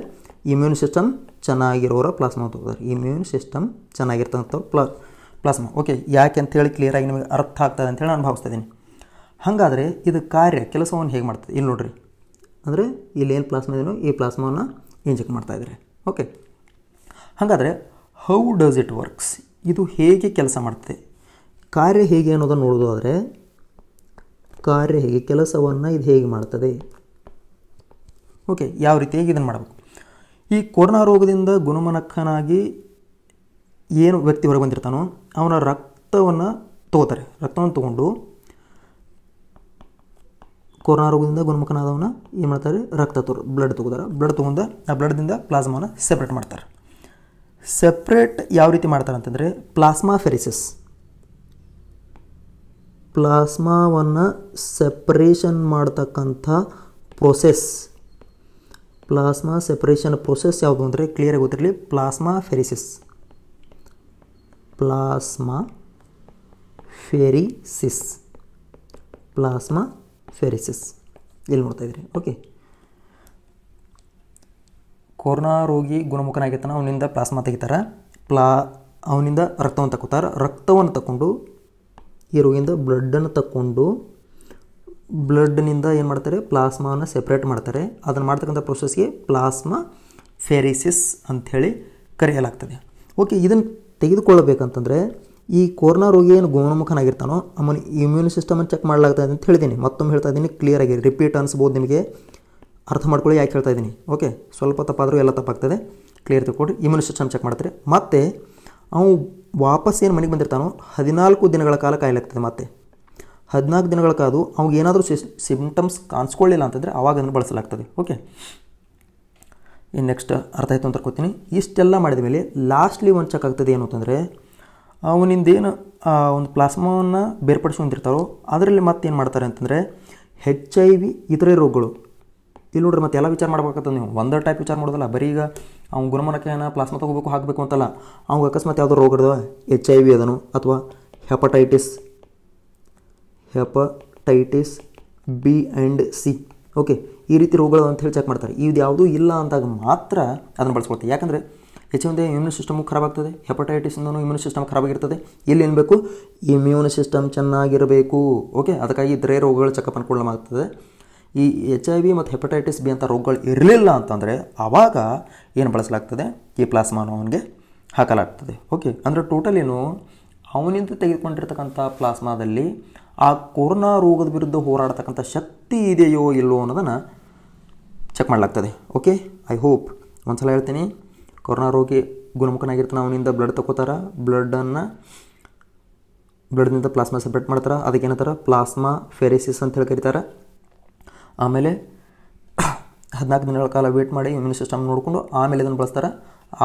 ಇಮ್ಯೂನ್ ಸಿಸ್ಟಮ್ ಚೆನ್ನಾಗಿರೋರ ಪ್ಲಾಸ್ಮಾ ತಗೋತಾರೆ ಇಮ್ಯೂನ್ ಸಿಸ್ಟಮ್ ಚೆನ್ನಾಗಿರ್ತಕ್ಕಂಥ ಪ್ಲಾ ಪ್ಲಾಸ್ಮಾ ಓಕೆ ಯಾಕೆ ಅಂತ ಹೇಳಿ ಕ್ಲಿಯರಾಗಿ ನಿಮಗೆ ಅರ್ಥ ಆಗ್ತದೆ ಅಂತೇಳಿ ನಾನು ಭಾವಿಸ್ತಾ ಇದ್ದೀನಿ ಹಾಗಾದರೆ ಇದು ಕಾರ್ಯ ಕೆಲಸವನ್ನು ಹೇಗೆ ಮಾಡ್ತದೆ ಇಲ್ಲಿ ನೋಡ್ರಿ ಅಂದರೆ ಇಲ್ಲಿ ಏನು ಪ್ಲಾಸ್ಮಾ ಇದೆಯೋ ಈ ಪ್ಲಾಸ್ಮಾವನ್ನು ಇಂಜೆಕ್ಟ್ ಇದ್ದಾರೆ ಓಕೆ ಹಾಗಾದರೆ ಹೌ ಡಸ್ ಇಟ್ ವರ್ಕ್ಸ್ ಇದು ಹೇಗೆ ಕೆಲಸ ಮಾಡ್ತದೆ ಕಾರ್ಯ ಹೇಗೆ ಅನ್ನೋದನ್ನು ಆದರೆ ಕಾರ್ಯ ಹೇಗೆ ಕೆಲಸವನ್ನು ಇದು ಹೇಗೆ ಮಾಡ್ತದೆ ಓಕೆ ಯಾವ ರೀತಿಯಾಗಿ ಇದನ್ನು ಮಾಡಬೇಕು ಈ ಕೊರೋನಾ ರೋಗದಿಂದ ಗುಣಮನಕ್ಕನಾಗಿ ಏನು ವ್ಯಕ್ತಿ ಹೊರಗೆ ಬಂದಿರ್ತಾನೋ ಅವನ ರಕ್ತವನ್ನು ತಗೋತಾರೆ ರಕ್ತವನ್ನು ತೊಗೊಂಡು ಕೊರೋನಾ ರೋಗದಿಂದ ಗುಣಮುಖನಾದವನ್ನ ಏನು ಮಾಡ್ತಾರೆ ರಕ್ತ ತೋರು ಬ್ಲಡ್ ತೊಗೋದಾರ ಬ್ಲಡ್ ತೊಗೊಂಡ ಆ ಬ್ಲಡ್ದಿಂದ ಪ್ಲಾಸ್ಮಾನ ಸೆಪ್ರೇಟ್ ಮಾಡ್ತಾರೆ ಸೆಪ್ರೇಟ್ ಯಾವ ರೀತಿ ಮಾಡ್ತಾರೆ ಅಂತಂದರೆ ಪ್ಲಾಸ್ಮಾ ಫೆರಿಸಿಸ್ ಪ್ಲಾಸ್ಮಾವನ್ನು ಸೆಪ್ರೇಷನ್ ಮಾಡ್ತಕ್ಕಂಥ ಪ್ರೊಸೆಸ್ ಪ್ಲಾಸ್ಮಾ ಸೆಪ್ರೇಷನ್ ಪ್ರೊಸೆಸ್ ಯಾವುದು ಅಂದರೆ ಕ್ಲಿಯರ್ ಗೊತ್ತಿರಲಿ plasmapheresis plasmapheresis plasmapheresis ಇಲ್ಲಿ ನೋಡ್ತಾ ಇದ್ದೀರಿ ಓಕೆ ಕೊರೋನಾ ರೋಗಿ ಗುಣಮುಖನಾಗಿರ್ತಾನೆ ಅವನಿಂದ ಪ್ಲಾಸ್ಮಾ ತೆಗಿತಾರೆ ಪ್ಲಾ ಅವನಿಂದ ರಕ್ತವನ್ನು ತಗೋತಾರೆ ರಕ್ತವನ್ನು ತಗೊಂಡು ಈ ರೋಗಿಯಿಂದ ಬ್ಲಡ್ಡನ್ನು ತಕ್ಕೊಂಡು ಬ್ಲಡ್ನಿಂದ ಏನು ಮಾಡ್ತಾರೆ ಪ್ಲಾಸ್ಮಾನ ಸೆಪ್ರೇಟ್ ಮಾಡ್ತಾರೆ ಅದನ್ನು ಮಾಡ್ತಕ್ಕಂಥ ಪ್ರೊಸೆಸ್ಗೆ ಪ್ಲಾಸ್ಮಾ ಫೆರಿಸಿಸ್ ಅಂಥೇಳಿ ಕರೆಯಲಾಗ್ತದೆ ಓಕೆ ಇದನ್ನು ತೆಗೆದುಕೊಳ್ಳಬೇಕಂತಂದರೆ ಈ ಕೊರೋನಾ ರೋಗಿ ಏನು ಗುಣಮುಖನಾಗಿರ್ತಾನೋ ಅವನ ಇಮ್ಯೂನ್ ಸಿಸ್ಟಮನ್ನು ಚೆಕ್ ಮಾಡಲಾಗ್ತದೆ ಅಂತ ಹೇಳ್ತೀನಿ ಮತ್ತೊಮ್ಮೆ ಹೇಳ್ತಾ ಇದ್ದೀನಿ ಆಗಿ ರಿಪೀಟ್ ಅನ್ನಿಸ್ಬೋದು ನಿಮಗೆ ಅರ್ಥ ಮಾಡ್ಕೊಳ್ಳಿ ಯಾಕೆ ಹೇಳ್ತಾ ಇದ್ದೀನಿ ಓಕೆ ಸ್ವಲ್ಪ ತಪ್ಪಾದರೂ ಎಲ್ಲ ತಪ್ಪಾಗ್ತದೆ ಕ್ಲಿಯರ್ ತಿಳ್ಕೊಡ್ರಿ ಇಮ್ಯೂನ್ ಸಿಸ್ಟಮ್ ಚೆಕ್ ಮಾಡ್ತಾರೆ ಮತ್ತು ಅವನು ವಾಪಸ್ ಏನು ಮನೆಗೆ ಬಂದಿರ್ತಾನೋ ಹದಿನಾಲ್ಕು ದಿನಗಳ ಕಾಲ ಕಾಯಿಲಾಗ್ತದೆ ಮತ್ತೆ ಹದಿನಾಲ್ಕು ದಿನಗಳ ಕಾದು ಅವ್ಗೆ ಏನಾದರೂ ಸಿಂಪ್ಟಮ್ಸ್ ಕಾಣಿಸ್ಕೊಳ್ಳಿಲ್ಲ ಅಂತಂದರೆ ಆವಾಗ ಅದನ್ನು ಬಳಸಲಾಗ್ತದೆ ಓಕೆ ಇನ್ನು ನೆಕ್ಸ್ಟ್ ಅರ್ಥ ಆಯಿತು ಅಂತ ಕೊಡ್ತೀನಿ ಇಷ್ಟೆಲ್ಲ ಮಾಡಿದ ಮೇಲೆ ಲಾಸ್ಟ್ಲಿ ಒಂದು ಚೆಕ್ ಆಗ್ತದೆ ಏನು ಅಂತಂದರೆ ಅವನಿಂದೇನು ಒಂದು ಪ್ಲಾಸ್ಮಾವನ್ನು ಬೇರ್ಪಡಿಸ್ಕೊಂತಿರ್ತಾರೋ ಅದರಲ್ಲಿ ಮತ್ತೆ ಏನು ಮಾಡ್ತಾರೆ ಅಂತಂದರೆ ಹೆಚ್ ಐ ವಿ ಇತರೆ ರೋಗಗಳು ಇಲ್ಲಿ ನೋಡ್ರಿ ಮತ್ತೆ ಎಲ್ಲ ವಿಚಾರ ಮಾಡ್ಬೇಕಂತ ನೀವು ಒಂದೇ ಟೈಪ್ ವಿಚಾರ ಮಾಡೋದಲ್ಲ ಬರೀ ಈಗ ಅವ್ನು ಗುಣಮಾನಕ್ಕೆ ಏನೋ ಪ್ಲಾಸ್ಮಾ ತೊಗೋಬೇಕು ಹಾಕಬೇಕು ಅಂತಲ್ಲ ಅವ್ಗೆ ಅಕಸ್ಮಾತ್ ಯಾವುದೋ ರೋಗ ಇಡ್ದವ ಎಚ್ ಐ ವಿ ಅದನು ಅಥವಾ hepatitis hepatitis B and C okay ಈ ರೀತಿ ರೋಗಗಳು ಅಂತ ಹೇಳಿ ಚೆಕ್ ಮಾಡ್ತಾರೆ ಇದು ಯಾವುದೂ ಇಲ್ಲ ಅಂದಾಗ ಮಾತ್ರ ಅದನ್ನು ಬಳಸ್ಕೊಳ್ತೀವಿ ಯಾಕಂದರೆ ಒಂದು ಇಮ್ಯೂನ್ ಸಿಸ್ಟಮು ಹೆಪಟೈಟಿಸ್ ಹೆಪಟೈಟಿಸ್ನೂ ಇಮ್ಯೂನ್ ಸಿಸ್ಟಮ್ ಖರಾಬಾಗಿರ್ತದೆ ಇಲ್ಲಿ ಏನು ಬೇಕು ಇಮ್ಯೂನ್ ಸಿಸ್ಟಮ್ ಚೆನ್ನಾಗಿರಬೇಕು ಓಕೆ ಅದಕ್ಕಾಗಿ ಇದ್ರೇ ರೋಗಗಳು ಚೆಕಪ್ ಅನ್ಕೊಳ್ಳಲಾಗ್ತದೆ ಈ ಎಚ್ ಐ ವಿ ಮತ್ತು ಹೆಪಟೈಟಿಸ್ ಬಿ ಅಂತ ರೋಗಗಳು ಇರಲಿಲ್ಲ ಅಂತಂದರೆ ಆವಾಗ ಏನು ಬಳಸಲಾಗ್ತದೆ ಈ ಪ್ಲಾಸ್ಮಾನು ಅವನಿಗೆ ಹಾಕಲಾಗ್ತದೆ ಓಕೆ ಅಂದರೆ ಟೋಟಲ್ ಏನು ಅವನಿಂದ ತೆಗೆದುಕೊಂಡಿರ್ತಕ್ಕಂಥ ಪ್ಲಾಸ್ಮಾದಲ್ಲಿ ಆ ಕೊರೋನಾ ರೋಗದ ವಿರುದ್ಧ ಹೋರಾಡತಕ್ಕಂಥ ಶಕ್ತಿ ಇದೆಯೋ ಇಲ್ಲೋ ಅನ್ನೋದನ್ನು ಚೆಕ್ ಮಾಡಲಾಗ್ತದೆ ಓಕೆ ಐ ಹೋಪ್ ಒಂದು ಸಲ ಹೇಳ್ತೀನಿ ಕೊರೋನಾ ರೋಗಿ ಗುಣಮುಖನಾಗಿರ್ತಾನೆ ಅವನಿಂದ ಬ್ಲಡ್ ತಗೋತಾರೆ ಬ್ಲಡನ್ನು ಬ್ಲಡ್ನಿಂದ ಪ್ಲಾಸ್ಮಾ ಸಪ್ರೇಟ್ ಮಾಡ್ತಾರೆ ಅದಕ್ಕೆ ಏನಂತಾರೆ ಪ್ಲಾಸ್ಮಾ ಫೆರೇಸಿಸ್ ಅಂತ ಹೇಳಿ ಕರೀತಾರೆ ಆಮೇಲೆ ಹದಿನಾಲ್ಕು ದಿನಗಳ ಕಾಲ ವೇಟ್ ಮಾಡಿ ಇಮ್ಯೂನ್ ಸಿಸ್ಟಮ್ ನೋಡಿಕೊಂಡು ಆಮೇಲೆ ಇದನ್ನು ಬಳಸ್ತಾರೆ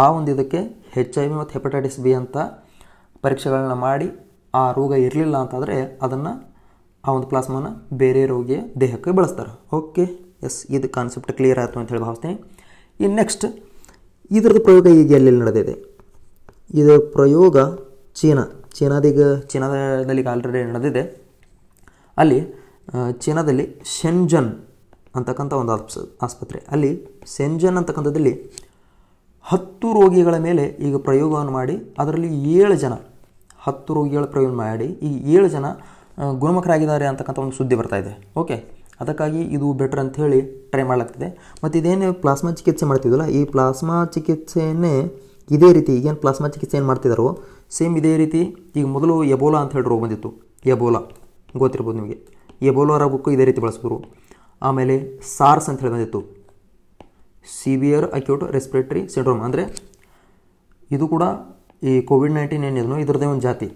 ಆ ಒಂದು ಇದಕ್ಕೆ ಹೆಚ್ ಐ ವಿ ಮತ್ತು ಹೆಪಟೈಟಿಸ್ ಬಿ ಅಂತ ಪರೀಕ್ಷೆಗಳನ್ನ ಮಾಡಿ ಆ ರೋಗ ಇರಲಿಲ್ಲ ಅಂತಂದರೆ ಅದನ್ನು ಆ ಒಂದು ಪ್ಲಾಸ್ಮಾನ ಬೇರೆ ರೋಗಿಯ ದೇಹಕ್ಕೆ ಬಳಸ್ತಾರೆ ಓಕೆ ಎಸ್ ಇದು ಕಾನ್ಸೆಪ್ಟ್ ಕ್ಲಿಯರ್ ಆಯಿತು ಅಂತ ಹೇಳಿ ಭಾವಿಸ್ತೀನಿ ಇನ್ನು ನೆಕ್ಸ್ಟ್ ಇದರದ್ದು ಪ್ರಯೋಗ ಈಗ ಎಲ್ಲೆಲ್ಲಿ ನಡೆದಿದೆ ಇದರ ಪ್ರಯೋಗ ಚೀನಾ ಚೀನಾದೀಗ ಚೀನಾದಲ್ಲಿ ಆಲ್ರೆಡಿ ನಡೆದಿದೆ ಅಲ್ಲಿ ಚೀನಾದಲ್ಲಿ ಶೆಂಜನ್ ಅಂತಕ್ಕಂಥ ಒಂದು ಆಸ್ ಆಸ್ಪತ್ರೆ ಅಲ್ಲಿ ಸೆಂಜನ್ ಅಂತಕ್ಕಂಥದ್ದಲ್ಲಿ ಹತ್ತು ರೋಗಿಗಳ ಮೇಲೆ ಈಗ ಪ್ರಯೋಗವನ್ನು ಮಾಡಿ ಅದರಲ್ಲಿ ಏಳು ಜನ ಹತ್ತು ರೋಗಿಗಳ ಪ್ರಯೋಗ ಮಾಡಿ ಈ ಏಳು ಜನ ಗುಣಮುಖರಾಗಿದ್ದಾರೆ ಅಂತಕ್ಕಂಥ ಒಂದು ಸುದ್ದಿ ಬರ್ತಾ ಇದೆ ಓಕೆ ಅದಕ್ಕಾಗಿ ಇದು ಬೆಟರ್ ಅಂತ ಹೇಳಿ ಟ್ರೈ ಮಾಡಲಾಗ್ತದೆ ಮತ್ತು ಇದೇನು ಪ್ಲಾಸ್ಮಾ ಚಿಕಿತ್ಸೆ ಮಾಡ್ತಿದ್ವಲ್ಲ ಈ ಪ್ಲಾಸ್ಮಾ ಚಿಕಿತ್ಸೆಯೇ ಇದೇ ರೀತಿ ಈಗೇನು ಪ್ಲಾಸ್ಮಾ ಚಿಕಿತ್ಸೆ ಏನು ಮಾಡ್ತಿದ್ದಾರೋ ಸೇಮ್ ಇದೇ ರೀತಿ ಈಗ ಮೊದಲು ಎಬೋಲಾ ಅಂತ ಹೇಳಿ ರೋಗ ಬಂದಿತ್ತು ಎಬೋಲಾ ಗೊತ್ತಿರ್ಬೋದು ನಿಮಗೆ ಎಬೋಲಾ ರೋಗಕ್ಕೂ ಇದೇ ರೀತಿ ಬಳಸಿದ್ರು ಆಮೇಲೆ ಸಾರ್ಸ್ ಅಂತ ಹೇಳಿ ಬಂದಿತ್ತು ಸಿವಿಯರ್ ಅಕ್ಯೂಟ್ ರೆಸ್ಪಿರೇಟರಿ ಸಿಂಡ್ರೋಮ್ ಅಂದರೆ ಇದು ಕೂಡ ಈ ಕೋವಿಡ್ ನೈನ್ಟೀನ್ ಏನಿದೆಯೋ ಇದರದೇ ಒಂದು ಜಾತಿ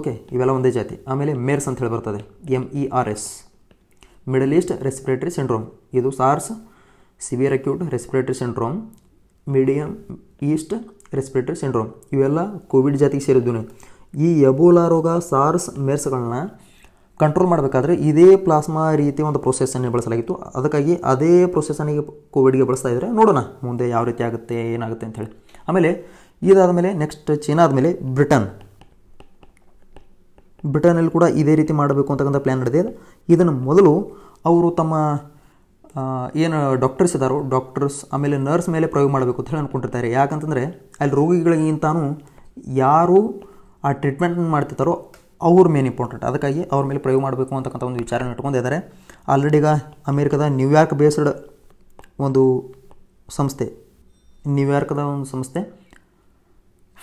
ಓಕೆ ಇವೆಲ್ಲ ಒಂದೇ ಜಾತಿ ಆಮೇಲೆ ಮೇರ್ಸ್ ಅಂತ ಹೇಳಿ ಬರ್ತದೆ M E R S Middle East respiratory syndrome ಇದು SARS severe acute respiratory syndrome medium East respiratory syndrome ಇವೆಲ್ಲ ಕೋವಿಡ್ ಜಾತಿಗೆ ಸೇರಿದ್ವು ಈ ಎಬೋಲಾ ರೋಗ ಸಾರ್ಸ್ ಮೇರ್ಸ್ಗಳನ್ನ ಕಂಟ್ರೋಲ್ ಮಾಡಬೇಕಾದ್ರೆ ಇದೇ ಪ್ಲಾಸ್ಮಾ ರೀತಿ ಒಂದು ಪ್ರೊಸೆಸನ್ನೇ ಬಳಸಲಾಗಿತ್ತು ಅದಕ್ಕಾಗಿ ಅದೇ ಪ್ರೊಸೆಸನಿಗೆ ಕೋವಿಡ್ಗೆ ಬಳಸ್ತಾ ಇದ್ದರೆ ನೋಡೋಣ ಮುಂದೆ ಯಾವ ರೀತಿ ಆಗುತ್ತೆ ಏನಾಗುತ್ತೆ ಅಂಥೇಳಿ ಆಮೇಲೆ ಇದಾದ ಮೇಲೆ ನೆಕ್ಸ್ಟ್ ಚೀನಾದ ಮೇಲೆ ಬ್ರಿಟನ್ ಬ್ರಿಟನಲ್ಲಿ ಕೂಡ ಇದೇ ರೀತಿ ಮಾಡಬೇಕು ಅಂತಕ್ಕಂಥ ಪ್ಲ್ಯಾನ್ ನಡೆದಿದೆ ಇದನ್ನು ಮೊದಲು ಅವರು ತಮ್ಮ ಏನು ಡಾಕ್ಟರ್ಸ್ ಇದ್ದಾರೋ ಡಾಕ್ಟರ್ಸ್ ಆಮೇಲೆ ನರ್ಸ್ ಮೇಲೆ ಪ್ರಯೋಗ ಮಾಡಬೇಕು ಅಂತ ಹೇಳಿ ಅಂದ್ಕೊಂಡಿರ್ತಾರೆ ಯಾಕಂತಂದರೆ ಅಲ್ಲಿ ರೋಗಿಗಳಿಗಿಂತಾನು ಯಾರು ಆ ಟ್ರೀಟ್ಮೆಂಟ್ ಮಾಡ್ತಿರ್ತಾರೋ ಅವ್ರ ಮೇನ್ ಇಂಪಾರ್ಟೆಂಟ್ ಅದಕ್ಕಾಗಿ ಅವ್ರ ಮೇಲೆ ಪ್ರಯೋಗ ಮಾಡಬೇಕು ಅಂತಕ್ಕಂಥ ಒಂದು ವಿಚಾರನ ಇಟ್ಕೊಂಡಿದ್ದಾರೆ ಆಲ್ರೆಡಿ ಈಗ ಅಮೇರಿಕದ ನ್ಯೂಯಾರ್ಕ್ ಬೇಸ್ಡ್ ಒಂದು ಸಂಸ್ಥೆ ನ್ಯೂಯಾರ್ಕ್ದ ಒಂದು ಸಂಸ್ಥೆ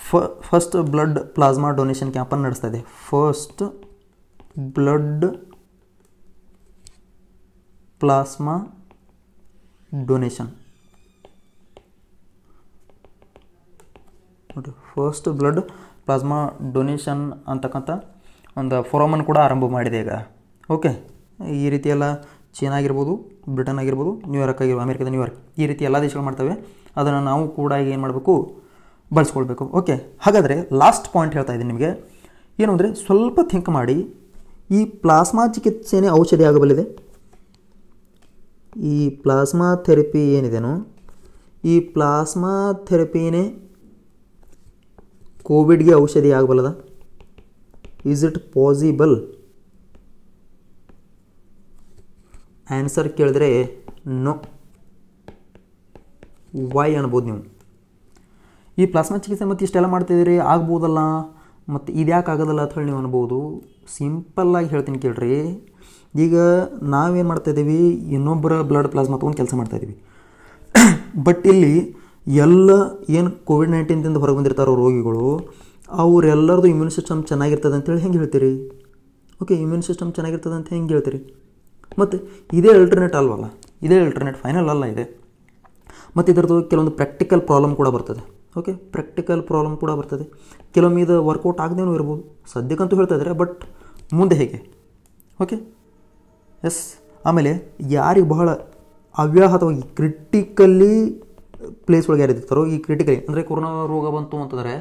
ಫ ಫಸ್ಟ್ ಬ್ಲಡ್ ಪ್ಲಾಸ್ಮಾ ಡೊನೇಷನ್ ಕ್ಯಾಂಪನ್ನು ನಡೆಸ್ತಾ ಇದೆ ಫಸ್ಟ್ ಬ್ಲಡ್ ಪ್ಲಾಸ್ಮಾ ಡೊನೇಷನ್ ನೋಡಿ ಫಸ್ಟ್ ಬ್ಲಡ್ ಪ್ಲಾಸ್ಮಾ ಡೊನೇಷನ್ ಅಂತಕ್ಕಂಥ ಒಂದು ಫೋರಮನ್ನು ಕೂಡ ಆರಂಭ ಮಾಡಿದೆ ಈಗ ಓಕೆ ಈ ರೀತಿಯೆಲ್ಲ ಚೀನಾ ಆಗಿರ್ಬೋದು ಬ್ರಿಟನ್ ಆಗಿರ್ಬೋದು ನ್ಯೂಯಾರ್ಕ್ ಆಗಿರ್ಬೋದು ಅಮೆರಿಕದ ನ್ಯೂಯಾರ್ಕ್ ಈ ರೀತಿ ಎಲ್ಲ ದೇಶಗಳು ಮಾಡ್ತವೆ ಅದನ್ನು ನಾವು ಕೂಡ ಏನು ಮಾಡಬೇಕು ಬಳಸ್ಕೊಳ್ಬೇಕು ಓಕೆ ಹಾಗಾದರೆ ಲಾಸ್ಟ್ ಪಾಯಿಂಟ್ ಹೇಳ್ತಾ ಇದ್ದೀನಿ ನಿಮಗೆ ಏನು ಅಂದರೆ ಸ್ವಲ್ಪ ಥಿಂಕ್ ಮಾಡಿ ಈ ಪ್ಲಾಸ್ಮಾ ಚಿಕಿತ್ಸೆನೇ ಔಷಧಿ ಆಗಬಲ್ಲಿದೆ ಈ ಪ್ಲಾಸ್ಮಾ ಥೆರಪಿ ಏನಿದೆನೋ ಈ ಪ್ಲಾಸ್ಮಾ ಥೆರಪಿನೇ ಕೋವಿಡ್ಗೆ ಔಷಧಿ ಆಗಬಲ್ಲದ ಈಸ್ ಇಟ್ ಪಾಸಿಬಲ್ ಆನ್ಸರ್ ಕೇಳಿದ್ರೆ ನೋ ವೈ ಅನ್ಬೋದು ನೀವು ಈ ಪ್ಲಾಸ್ಮಾ ಚಿಕಿತ್ಸೆ ಮತ್ತು ಇಷ್ಟೆಲ್ಲ ಮಾಡ್ತಿದ್ದೀರಿ ಆಗ್ಬೋದಲ್ಲ ಮತ್ತು ಇದ್ಯಾಕೆ ಆಗೋದಲ್ಲ ಅಂತ ಹೇಳಿ ನೀವು ಅನ್ಬೋದು ಸಿಂಪಲ್ಲಾಗಿ ಹೇಳ್ತೀನಿ ಕೇಳ್ರಿ ಈಗ ನಾವೇನು ಮಾಡ್ತಾಯಿದ್ದೀವಿ ಇನ್ನೊಬ್ಬರ ಬ್ಲಡ್ ಪ್ಲಾಸ್ಮಾ ತೊಗೊಂಡು ಕೆಲಸ ಮಾಡ್ತಾಯಿದ್ದೀವಿ ಬಟ್ ಇಲ್ಲಿ ಎಲ್ಲ ಏನು ಕೋವಿಡ್ ನೈನ್ಟೀನ್ದಿಂದ ಹೊರಗೆ ಬಂದಿರ್ತಾರೋ ರೋಗಿಗಳು ಅವರೆಲ್ಲರದು ಇಮ್ಯೂನ್ ಸಿಸ್ಟಮ್ ಚೆನ್ನಾಗಿರ್ತದೆ ಅಂತೇಳಿ ಹೆಂಗೆ ಹೇಳ್ತೀರಿ ಓಕೆ ಇಮ್ಯೂನ್ ಸಿಸ್ಟಮ್ ಚೆನ್ನಾಗಿರ್ತದೆ ಅಂತ ಹೆಂಗೆ ಹೇಳ್ತೀರಿ ಮತ್ತು ಇದೇ ಅಲ್ಟರ್ನೇಟ್ ಅಲ್ವಲ್ಲ ಇದೇ ಅಲ್ಟರ್ನೇಟ್ ಫೈನಲ್ ಅಲ್ಲ ಇದೆ ಮತ್ತು ಇದರದ್ದು ಕೆಲವೊಂದು ಪ್ರಾಕ್ಟಿಕಲ್ ಪ್ರಾಬ್ಲಮ್ ಕೂಡ ಬರ್ತದೆ ಓಕೆ ಪ್ರಾಕ್ಟಿಕಲ್ ಪ್ರಾಬ್ಲಮ್ ಕೂಡ ಬರ್ತದೆ ಕೆಲವೊಮ್ಮೆ ಇದು ವರ್ಕೌಟ್ ಆಗದೇನು ಇರ್ಬೋದು ಸದ್ಯಕ್ಕಂತೂ ಹೇಳ್ತಾ ಇದ್ದಾರೆ ಬಟ್ ಮುಂದೆ ಹೇಗೆ ಓಕೆ ಎಸ್ ಆಮೇಲೆ ಯಾರಿಗೆ ಬಹಳ ಅವ್ಯಾಹತವಾಗಿ ಕ್ರಿಟಿಕಲಿ ಪ್ಲೇಸ್ ಒಳಗೆ ಇರ್ತಾರೋ ಈ ಕ್ರಿಟಿಕಲಿ ಅಂದರೆ ಕೊರೋನಾ ರೋಗ ಬಂತು ಅಂತಂದರೆ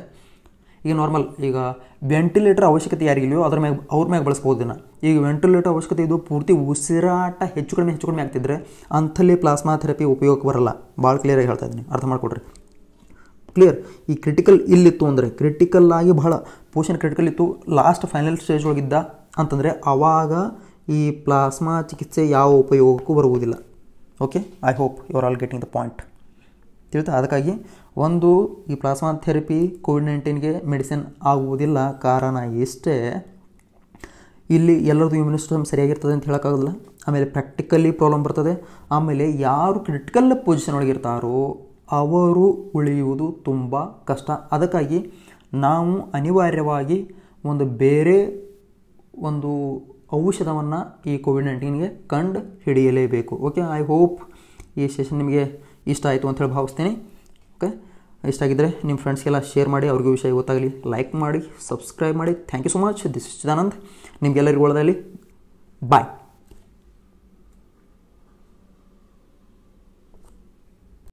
ಈಗ ನಾರ್ಮಲ್ ಈಗ ವೆಂಟಿಲೇಟರ್ ಅವಶ್ಯಕತೆ ಯಾರಿಗಿಲ್ಲೋ ಅದ್ರ ಮ್ಯಾಗೆ ಅವ್ರ ಮ್ಯಾಗ ಬಳಸ್ಬೋದು ಈಗ ವೆಂಟಿಲೇಟರ್ ಅವಶ್ಯಕತೆ ಇದು ಪೂರ್ತಿ ಉಸಿರಾಟ ಹೆಚ್ಚು ಕಡಿಮೆ ಹೆಚ್ಚು ಕಡಿಮೆ ಆಗ್ತಿದ್ರೆ ಅಂಥಲ್ಲಿ ಪ್ಲಾಸ್ಮಾ ಥೆರಪಿ ಉಪಯೋಗಕ್ಕೆ ಬರಲ್ಲ ಭಾಳ ಕ್ಲಿಯರಾಗಿ ಹೇಳ್ತಾ ಇದ್ದೀನಿ ಅರ್ಥ ಮಾಡಿಕೊಡ್ರಿ ಕ್ಲಿಯರ್ ಈ ಕ್ರಿಟಿಕಲ್ ಇಲ್ಲಿತ್ತು ಅಂದರೆ ಕ್ರಿಟಿಕಲ್ ಆಗಿ ಬಹಳ ಪೋಷನ್ ಕ್ರಿಟಿಕಲ್ ಇತ್ತು ಲಾಸ್ಟ್ ಫೈನಲ್ ಸ್ಟೇಜ್ ಒಳಗಿದ್ದ ಅಂತಂದರೆ ಆವಾಗ ಈ ಪ್ಲಾಸ್ಮಾ ಚಿಕಿತ್ಸೆ ಯಾವ ಉಪಯೋಗಕ್ಕೂ ಬರುವುದಿಲ್ಲ okay I hope you are all getting the point ತಿಳಿತಾ ಅದಕ್ಕಾಗಿ ಒಂದು ಈ ಪ್ಲಾಸ್ಮಾ ಥೆರಪಿ ಕೋವಿಡ್ ನೈನ್ಟೀನ್ಗೆ ಮೆಡಿಸಿನ್ ಆಗುವುದಿಲ್ಲ ಕಾರಣ ಇಷ್ಟೇ ಇಲ್ಲಿ ಎಲ್ಲರದ್ದು ಇಮ್ಯೂನ್ ಸಿಸ್ಟಮ್ ಸರಿಯಾಗಿರ್ತದೆ ಅಂತ ಹೇಳೋಕ್ಕಾಗೋದಿಲ್ಲ ಆಮೇಲೆ ಪ್ರಾಕ್ಟಿಕಲಿ ಪ್ರಾಬ್ಲಮ್ ಬರ್ತದೆ ಆಮೇಲೆ ಯಾರು ಕ್ರಿಟಿಕಲ್ ಪೊಸಿಷನ್ ಒಳಗಿರ್ತಾರೋ ಅವರು ಉಳಿಯುವುದು ತುಂಬ ಕಷ್ಟ ಅದಕ್ಕಾಗಿ ನಾವು ಅನಿವಾರ್ಯವಾಗಿ ಒಂದು ಬೇರೆ ಒಂದು ಔಷಧವನ್ನು ಈ ಕೋವಿಡ್ ನೈನ್ಟೀನ್ಗೆ ಕಂಡು ಹಿಡಿಯಲೇಬೇಕು ಓಕೆ ಐ ಹೋಪ್ ಈ ಸೆಷನ್ ನಿಮಗೆ ಇಷ್ಟ ಆಯಿತು ಅಂತ ಹೇಳಿ ಭಾವಿಸ್ತೀನಿ ಓಕೆ ಇಷ್ಟ ಆಗಿದ್ದರೆ ನಿಮ್ಮ ಫ್ರೆಂಡ್ಸ್ಗೆಲ್ಲ ಶೇರ್ ಮಾಡಿ ಅವ್ರಿಗೂ ವಿಷಯ ಗೊತ್ತಾಗಲಿ ಲೈಕ್ ಮಾಡಿ ಸಬ್ಸ್ಕ್ರೈಬ್ ಮಾಡಿ thank you so much this Chidanand ನಿಮಗೆಲ್ಲರಿಗೂ ಒಳದಲ್ಲಿ ಬಾಯ್